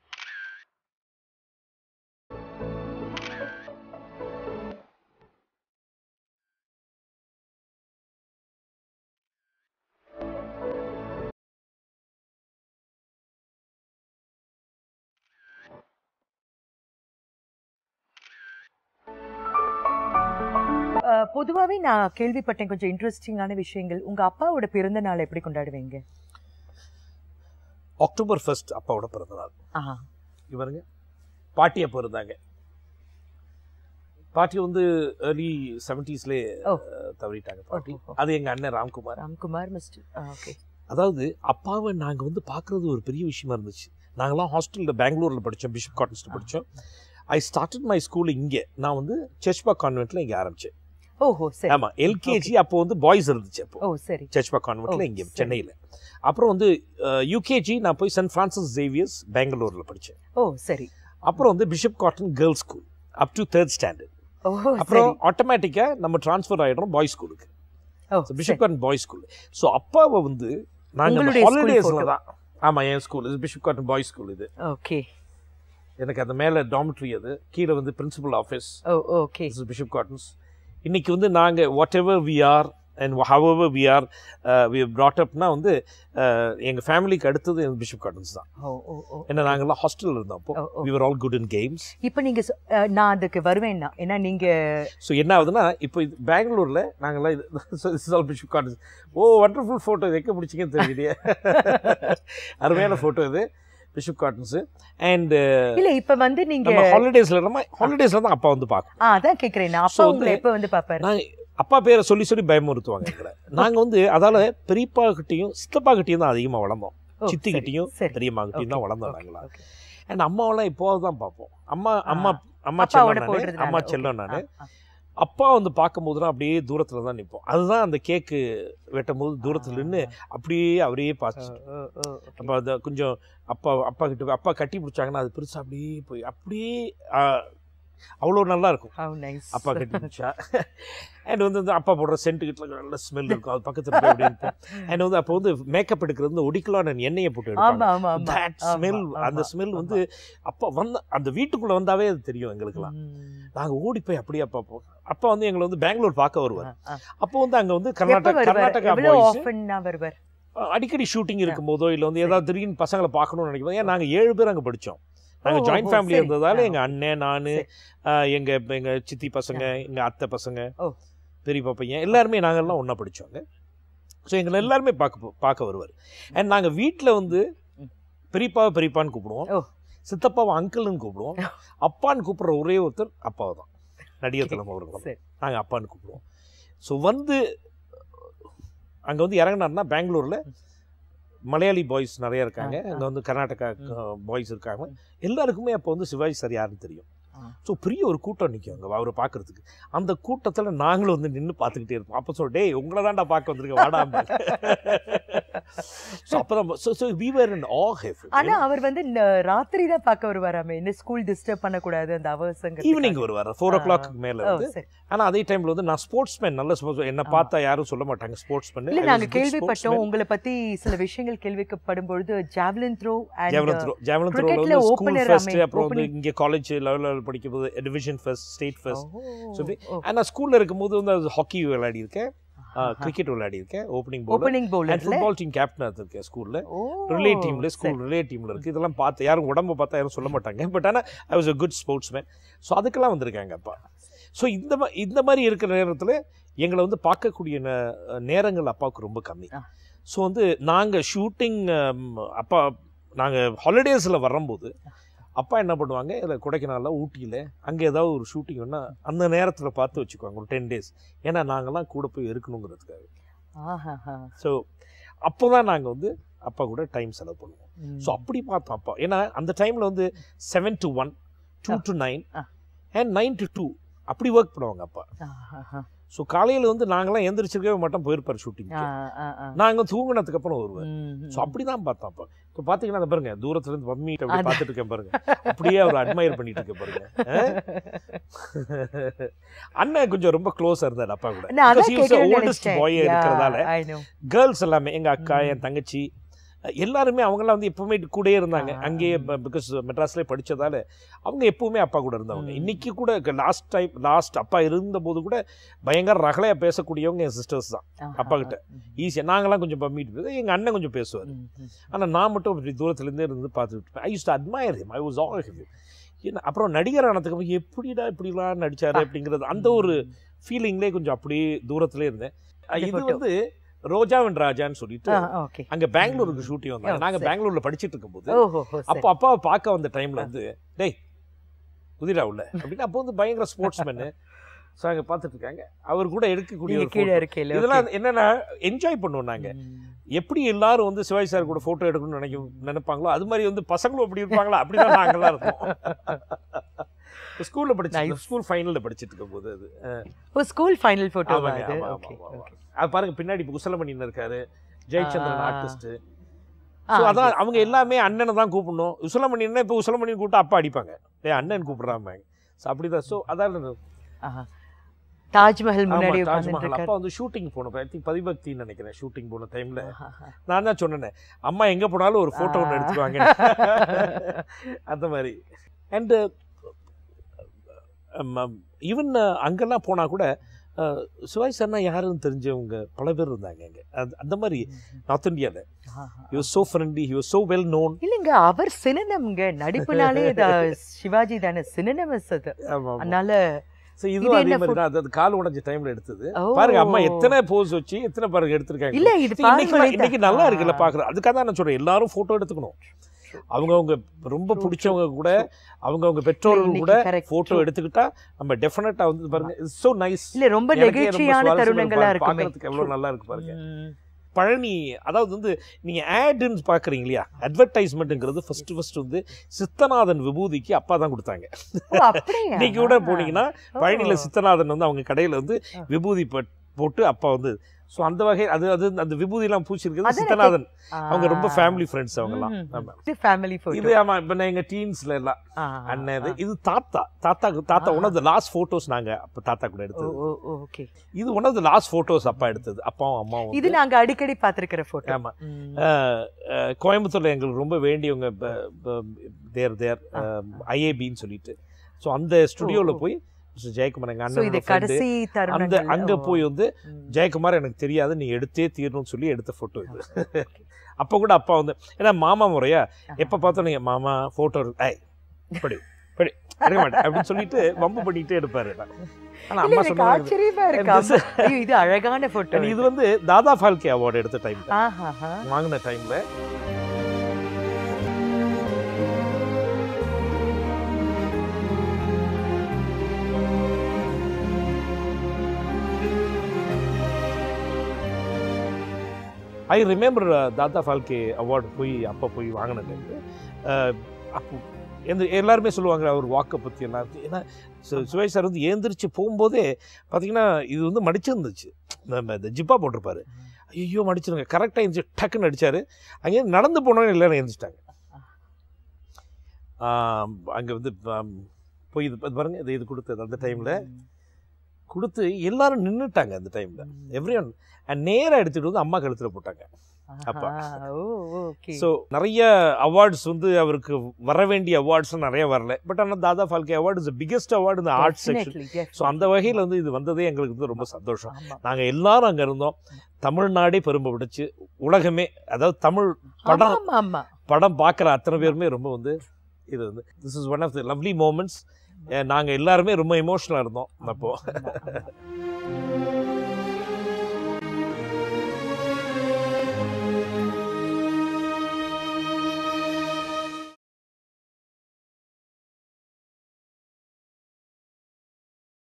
[SPEAKER 1] பொதுவாகவே நான் கேள்விப்பட்டேன் கொஞ்சம் இன்ட்ரெஸ்டிங்கான விஷயங்கள் உங்கள் அப்பாவோட பிறந்த நாள் எப்படி கொண்டாடுவீங்க
[SPEAKER 2] அக்டோபர் ஃபர்ஸ்ட் அப்பாவோட பிறந்த நாள் இவருங்க பாட்டியை பிறந்தாங்க பாட்டி வந்து ஏர்லி செவன்டிஸ்லேயே தவறிட்டாங்க பாட்டி அது எங்கள் அண்ணன் ராம்குமார் ராம்குமார் மிஸ்டர் ஓகே அதாவது அப்பாவை நாங்கள் வந்து பார்க்குறது ஒரு பெரிய விஷயமா இருந்துச்சு நாங்களாம் ஹாஸ்டலில் பெங்களூரில் படித்தோம் பிஷப் காட்டன்ஸில் படித்தோம் ஐ ஸ்டார்டட் மை ஸ்கூல் இங்கே நான் வந்து செஷ்பா கான்வென்ட்டில் இங்கே ஆரம்பித்தேன்
[SPEAKER 1] ஓஹோ சரி ஆமாம்
[SPEAKER 2] எல்கேஜி அப்போ வந்து பாய்ஸ் இருந்துச்சு அப்போ ஓ சரி சர்ச்பா கான்வென்ட்ல இங்கே சென்னையில அப்புறம் வந்து யுகேஜி நான் போய் சென்ட் ஃப்ரான்சிஸ் ஜேவியர்ஸ் பெங்களூர்ல படிச்சேன் ஓ சரி அப்புறம் வந்து Bishop Cotton girls school up to third standard அப்புறம் ஆட்டோமேட்டிக்கா நம்ம டிரான்ஸ்ஃபர் ஆகிடுறோம் பாய்ஸ் ஸ்கூலுக்கு Bishop Cotton boys school so அப்பாவை வந்து நாங்க ஹாலிடேஸில் தான் ஆமா என் ஸ்கூல் இது பிஷப் காட்டன் பாய்ஸ் ஸ்கூல் இது ஓகே எனக்கு அந்த மேல டாமிட்ரி அது கீழே வந்து principal office oh okay Bishop Cotton's இன்றைக்கி வந்து நாங்கள் whatever we are and hour we are we brought அப்னா வந்து uh, எங்கள் ஃபேமிலிக்கு அடுத்தது எங்கள் பிஷப் கார்டன்ஸ் தான் ஏன்னா நாங்கள்லாம் ஹாஸ்டலில் இருந்தோம் அப்போ we were all good in games
[SPEAKER 1] இப்போ நீங்கள் நான் அதுக்கு வருவேன் ஏன்னா நீங்கள்
[SPEAKER 2] ஸோ என்ன ஆகுதுன்னா இப்போ இது பெங்களூரில் நாங்கள்லாம் இது all Bishop Cottons oh wonderful photo எக்க பிடிச்சிங்கன்னு தெரியலையே (laughs) அருமையான ஃபோட்டோ இது பிஷப் காட்டன்ஸ் அண்ட் இல்ல
[SPEAKER 1] இப்ப வந்து நீங்க
[SPEAKER 2] ஹாலிடேஸ்ல நம்ம ஹாலிடேஸ்ல தான் அப்பா வந்து பார்க்கணும்
[SPEAKER 1] ஆ அதான் கேக்குறேன் அப்பா உங்களை எப்ப வந்து பாப்பாரு நான்
[SPEAKER 2] அப்பா பேரை சொல்லி சொல்லி பயமுறுத்துவாங்க எங்களை நாங்க வந்து அதால பெரியப்பா கிட்டையும் சித்தப்பா கிட்டையும் தான் அதிகமா வளர்ந்தோம் சித்தி கிட்டையும் பெரியம்மா கிட்டையும் தான் வளர்ந்தோம் நாங்களா அண்ட் அம்மாவெல்லாம் இப்போது பார்ப்போம் அம்மா அம்மா அம்மா செல்லம் நான் அம்மா செல்லம் நானு அப்பா வந்து பார்க்கும்போதுலாம் அப்படியே தூரத்தில் தான் நிற்போம் அதுதான் அந்த கேக்கு வெட்டும் போது தூரத்தில் நின்று அப்படியே அவரையே பார்த்து நம்ம அதை கொஞ்சம் அப்பா அப்பா கிட்ட அப்பா கட்டி பிடிச்சாங்கன்னா அது பெருசாக அப்படியே போய் அப்படியே அவ்வளோ நல்லா இருக்கும் அப்பா கட்டி அண்ட் வந்து வந்து அப்பா போடுற சென்ட் கிட்ட நல்ல ஸ்மெல் இருக்கும் அது பக்கத்தில் அண்ட் வந்து அப்போ வந்து மேக்கப் எடுக்கிறது வந்து நான் எண்ணெயை போட்டு ஸ்மெல் அந்த ஸ்மெல் வந்து அப்பா வந்த அந்த வீட்டுக்குள்ளே வந்தாவே அது தெரியும் எங்களுக்குலாம் நாங்கள் ஓடி போய் அப்படியே அப்பா போ அப்பா வந்து எங்களை வந்து பெங்களூர் பார்க்க வருவார் அப்போ வந்து அங்கே வந்து கர்நாடகா கர்நாடகா
[SPEAKER 1] வருவார்
[SPEAKER 2] அடிக்கடி ஷூட்டிங் இருக்கும்போதோ இல்லை வந்து ஏதாவது திடீர்னு பசங்களை பார்க்கணும்னு நினைக்கும் ஏன் நாங்கள் ஏழு பேர் அங்கே படித்தோம்
[SPEAKER 1] நாங்கள் ஜாயிண்ட் ஃபேமிலி இருந்ததால
[SPEAKER 2] எங்கள் அண்ணன் நான் எங்கள் எங்கள் சித்தி பசங்க எங்கள் அத்தை பசங்க பெரியப்பா பையன் எல்லாருமே நாங்கள்லாம் ஒன்றா படித்தோங்க ஸோ எங்களை எல்லாருமே பார்க்க பார்க்க வருவார் அண்ட் நாங்கள் வீட்டில் வந்து பெரியப்பாவை பெரியப்பான்னு கூப்பிடுவோம் சித்தப்பாவை அங்கிள்னு கூப்பிடுவோம் அப்பான்னு கூப்பிட்ற ஒரே ஒருத்தர் அப்பாவை தான் நடிகர் தலைமை அவர்கள் நாங்கள் அப்பான்னு கூப்பிடுவோம் ஸோ வந்து அங்கே வந்து இறங்கினார்னா பெங்களூரில் மலையாளி பாய்ஸ் நிறைய இருக்காங்க அங்கே வந்து கர்நாடகா பாய்ஸ் இருக்காங்க எல்லாருக்குமே அப்போ வந்து சிவாஜி சார் யாருன்னு தெரியும் ஸோ பெரிய ஒரு கூட்டம் நிற்கும் அங்கே அவரை பார்க்குறதுக்கு அந்த கூட்டத்தில் நாங்களும் வந்து நின்று பார்த்துக்கிட்டே இருப்போம் அப்போ சொல் டே உங்களை தான்டா பார்க்க வந்திருக்கேன் வாடாமல் ஸோ அப்போ தான் so so we were in ah ஆனால்
[SPEAKER 1] அவர் வந்து ராத்திரி தான் பார்க்க வருவாராமே என்ன ஸ்கூல் டிஸ்டர்ப் பண்ணக்கூடாது அந்த அவசங்க ஈவினிங் வருவார் ஃபோர் ஓ கிளாக் மேலே வந்து
[SPEAKER 2] ஆனால் அதே டைமில் வந்து நான் ஸ்போர்ட்ஸ் மேன் நல்ல ஸ்போர்ட்ஸ் என்னை பார்த்தா யாரும் சொல்ல மாட்டாங்க ஸ்போர்ட்ஸ் மேன் இல்லை நாங்கள் கேள்விப்பட்டோம்
[SPEAKER 1] உங்களை பற்றி சில விஷயங்கள் கேள்விக்கப்படும் பொழுது javelin throw javelin throw javelin throw first அப்புறம் வந்து
[SPEAKER 2] இங்கே காலேஜ் லெவலில் டுவெல் படிக்கும்போது division first state first so நான் ஸ்கூலில் இருக்கும்போது வந்து அது ஹாக்கி இருக்கேன் கிரிக்கெட் விளையாடியிருக்கேன் opening bowler opening bowler football team கேப்டனாக இருக்கேன் ஸ்கூலில் ரிலே டீமில் ஸ்கூல் ரிலே டீமில் இருக்குது இதெல்லாம் பார்த்து யாரும் உடம்பை பார்த்தா யாரும் சொல்ல மாட்டாங்க பட் ஆனால் I was a good sportsman so அதுக்கெல்லாம் வந்திருக்காங்க அப்பா ஸோ இந்த மாதிரி இந்த மாதிரி இருக்கிற நேரத்தில் எங்களை வந்து பார்க்கக்கூடிய நேரங்கள் அப்பாவுக்கு ரொம்ப கம்மி ஸோ வந்து நாங்கள் ஷூட்டிங் அப்பா நாங்கள் ஹாலிடேஸில் வரும்போது அப்பா என்ன பண்ணுவாங்க இதில் கொடைக்கானலில் ஊட்டியில் அங்கே ஏதாவது ஒரு ஷூட்டிங் வேணால் அந்த நேரத்தில் பார்த்து வச்சுக்குவாங்க ஒரு டென் டேஸ் ஏன்னா நாங்கள்லாம் கூட போய் இருக்கணுங்கிறதுக்காக ஸோ அப்போ தான் நாங்கள் வந்து அப்பா கூட டைம் செலவு பண்ணுவோம் ஸோ அப்படி பார்த்தோம் அப்பா ஏன்னா அந்த டைமில் வந்து seven to one two to nine and nine to two அப்படி ஒர்க் பண்ணுவாங்க அப்பா ஸோ காலையில் வந்து நாங்களாம் எந்திரிச்சிருக்கவே மாட்டோம் போயிருப்பார் ஷூட்டிங் நாங்கள் தூங்கினதுக்கு அப்புறம் வருவேன் ஸோ அப்படி தான் பார்த்தோம் அப்போ இப்போ பார்த்தீங்கன்னா அதை பாருங்க தூரத்துலேருந்து மம்மி அப்படி பார்த்துட்டு இருக்கேன் பாருங்க அப்படியே அவர் அட்மையர் பண்ணிட்டு இருக்க பாருங்க (laughs) அண்ணன் கொஞ்சம் ரொம்ப க்ளோஸாக இருந்தார் அப்பா கூட ஓல்டஸ்ட் பாய் இருக்கிறதால கேர்ள்ஸ் எல்லாமே எங்கள் அக்கா என் தங்கச்சி எல்லாருமே அவங்களாம் வந்து எப்போவுமே கூடயே இருந்தாங்க அங்கேயே பிகாஸ் மெட்ராஸ்லேயே படித்ததால் அவங்க எப்போவுமே அப்பா கூட இருந்தவங்க இன்னைக்கு கூட லாஸ்ட் டைம் லாஸ்ட் அப்பா இருந்தபோது கூட பயங்கர ரகலையாக பேசக்கூடியவங்க என் சிஸ்டர்ஸ் தான் அப்பா கிட்ட ஈஸியாக நாங்களாம் கொஞ்சம் மீட் பேச எங்கள் அண்ணன் கொஞ்சம் பேசுவார் ஆனால் நான் மட்டும் அப்படி தூரத்துலேருந்தே இருந்து பார்த்துட்டு I use admire him I was all him அப்புறம் நடிகர் ஆனதுக்கு அப்புறம் எப்படிடா இப்படிலாம் நடிச்சாரு அப்படிங்கிறது அந்த ஒரு ஃபீலிங்லேயே கொஞ்சம் அப்படியே தூரத்துலேயே இருந்தேன் இது வந்து ரோஜாவன் ராஜான்னு சொல்லிட்டு அங்க பெங்களூருக்கு ஷூட்டிங் வந்தாங்க நாங்க பெங்களூர்ல படிச்சுட்டு போது அப்போ அப்பாவை பார்க்க வந்த டைம்ல வந்து டேய் குதிரா உள்ள அப்படின்னு அப்போ வந்து பயங்கர மேன் ஸோ அங்கே பார்த்துட்டு இருக்காங்க அவர் கூட எடுக்கக்கூடிய கீழே இருக்கையில் இதெல்லாம் என்னென்னா என்ஜாய் பண்ணுவோம் நாங்கள் எப்படி எல்லாரும் வந்து சிவாஜி சார் கூட ஃபோட்டோ எடுக்கணும்னு நினைக்க நினைப்பாங்களோ அது மாதிரி வந்து பசங்களும் அப்படி இருப்பாங்களா அப்படி தான் நாங்கள்லாம்
[SPEAKER 1] (laughs)
[SPEAKER 2] ஸ்கூல்ல படிச்சேன் ஸ்கூல் ஃபைனல்ல படிச்சிட்டு இருக்கும் போது அது
[SPEAKER 1] ஓ ஸ்கூல் ஃபைனல் போட்டோ
[SPEAKER 2] அது பாருங்க பின்னாடி இப்போ குசலமணியன் இருக்காரு
[SPEAKER 1] ஜெயச்சந்திரன் ஆர்டிஸ்ட் அதான்
[SPEAKER 2] அவங்க எல்லாமே அண்ணனை தான் கூப்பிடணும் உசலமணின்னா இப்போ உசலமணின்னு கூப்பிட்டு அப்பா அடிப்பாங்க டே அண்ணன் கூப்பிடுறாங்க ஸோ அப்படிதான் ஸோ அதான்
[SPEAKER 1] தாஜ்மஹல் முன்னாடி தாஜ்மஹல் அப்பா
[SPEAKER 2] வந்து ஷூட்டிங் போன ஐ பதிபக்தின்னு நினைக்கிறேன் ஷூட்டிங் போன டைம்ல நான் தான் சொன்னேன் அம்மா எங்க போனாலும் ஒரு ஃபோட்டோ ஒன்று எடுத்துக்குவாங்க (laughs) அந்த மாதிரி அண்டு ஈவன் அங்கெல்லாம் போனால் கூட சிவாய் சன்னா யாருன்னு தெரிஞ்சவங்க பல பேர் இருந்தாங்க அங்கே அந்த மாதிரி நார்த் இந்தியாவில் you so friendly you so well known
[SPEAKER 1] இல்லைங்க அவர் சினினம்ங்க நடிப்புனாலே (laughs) சிவாஜி தானே சினினமஸ் அது அதனால ஸோ அதே மாதிரி தான் அது கால் உடஞ்ச டைம்ல எடுத்தது பாருங்க அம்மா எத்தனை போஸ் வச்சு எத்தனை பாருங்க எடுத்திருக்காங்க இல்ல இது இன்னைக்கு நல்லா இருக்குல்ல
[SPEAKER 2] பாக்குறது அதுக்காக தான் நான் சொல்றேன் எல்லாரும் போட்டோ எடுத்துக்கணும் அவங்கவுங்க ரொம்ப பிடிச்சவங்க கூட அவங்கவுங்க பெற்றோர்கள் கூட போட்டோ எடுத்துக்கிட்டா நம்ம டெஃபினட்டா வந்து பாருங்க சோ நைஸ் இல்ல ரொம்ப நெகிழ்ச்சியான தருணங்களா இருக்கு பாக்கிறதுக்கு எவ்வளவு நல்லா இருக்கு பாருங்க பழனி அதாவது வந்து நீங்கள் ஆட்ன்னு பார்க்குறீங்க இல்லையா அட்வர்டைஸ்மெண்ட்டுங்கிறது ஃபஸ்ட்டு ஃபஸ்ட்டு வந்து சித்தநாதன் விபூதிக்கு அப்பா தான் கொடுத்தாங்க
[SPEAKER 1] இன்னைக்கு கூட போனீங்கன்னா
[SPEAKER 2] பழனியில் சித்தநாதன் வந்து அவங்க கடையில் வந்து விபூதி போட்டு அப்பா வந்து ஸோ அந்த வகை அது அது அந்த விபூதிலாம் பூச்சிருக்கிறது சித்தநாதன் அவங்க ரொம்ப ஃபேமிலி ஃப்ரெண்ட்ஸ் அவங்கலாம்
[SPEAKER 1] ஆமாம் ஃபேமிலி இது
[SPEAKER 2] ஆமாம் இப்போ நான் எங்கள் டீன்ஸில் எல்லாம் அண்ணன் இது இது தாத்தா தாத்தா தாத்தா one of the last photos நாங்கள் அப்போ தாத்தா கூட எடுத்தது ஓகே இது one of the last photos அப்பா எடுத்தது அப்பாவும் அம்மாவும் இது
[SPEAKER 1] நாங்கள் அடிக்கடி பார்த்துருக்கிற ஃபோட்டோ ஆமாம்
[SPEAKER 2] கோயம்புத்தூரில் எங்களுக்கு ரொம்ப வேண்டியவங்க தேர் தேர் ஐஏபின்னு சொல்லிட்டு ஸோ அந்த ஸ்டுடியோவில் போய் ஜெயக்குமார் எங்கள் அண்ணன் அந்த அங்க போய் வந்து ஜெயக்குமார் எனக்கு தெரியாது நீ எடுத்தே தீரணும்னு சொல்லி எடுத்த ஃபோட்டோ இது அப்போ கூட அப்பா வந்து ஏன்னா மாமா முறையா எப்போ பார்த்தோம் நீங்கள் மாமா ஃபோட்டோ ஐய் இப்படி இப்படி எடுக்க மாட்டேன் அப்படின்னு சொல்லிட்டு வம்பு பண்ணிட்டே எடுப்பாரு
[SPEAKER 1] ஆனால் அம்மா சொன்னாங்க இது
[SPEAKER 2] இது வந்து தாதா ஃபால்கே அவார்டு எடுத்த டைம் வாங்கின டைமில் ஐ ரிமெம்பர் uh, தாத்தா ஃபால்கே அவார்டு போய் அப்போ போய் வாங்கினது அப்போ எந்த எல்லாருமே சொல்லுவாங்க அவர் வாக்கை பற்றி எல்லாம் ஏன்னா சுவேஷ் சார் வந்து ஏந்திரிச்சு போகும்போதே பார்த்திங்கன்னா இது வந்து மடிச்சிருந்துச்சு நம்ம இந்த ஜிப்பா போட்டிருப்பாரு ஐயோ மடிச்சிருங்க கரெக்டாக இருந்துச்சு டக்குன்னு அடித்தார் அங்கே நடந்து போனவங்க எல்லாரும் எழுந்திரிச்சிட்டாங்க அங்கே வந்து போய் இது பாருங்கள் இது இது கொடுத்தது அந்த டைமில் கொடுத்து எல்லாரும் நின்றுட்டாங்க அந்த டைம்ல எவ்ரி ஒன் அண்ட் நேராக எடுத்துகிட்டு வந்து அம்மா கழுத்தில் போட்டாங்க அப்பா ஸோ நிறைய அவார்ட்ஸ் வந்து அவருக்கு வர வேண்டிய அவார்ட்ஸ் நிறைய வரல பட் ஆனால் Dada Phalke award is biggest award இந்த ஆர்ட் செக்ஷன் ஸோ அந்த வகையில் வந்து இது வந்ததே எங்களுக்கு வந்து ரொம்ப சந்தோஷம் நாங்கள் எல்லாரும் அங்கே இருந்தோம் தமிழ்நாடே பெருமை பிடிச்சி உலகமே அதாவது தமிழ் படம் படம் பார்க்குற அத்தனை பேருமே ரொம்ப வந்து இது வந்து this is one of the lovely moments நாங்கள் எல்லாருமே ரொம்ப இமோஷனலாக இருந்தோம் அப்போது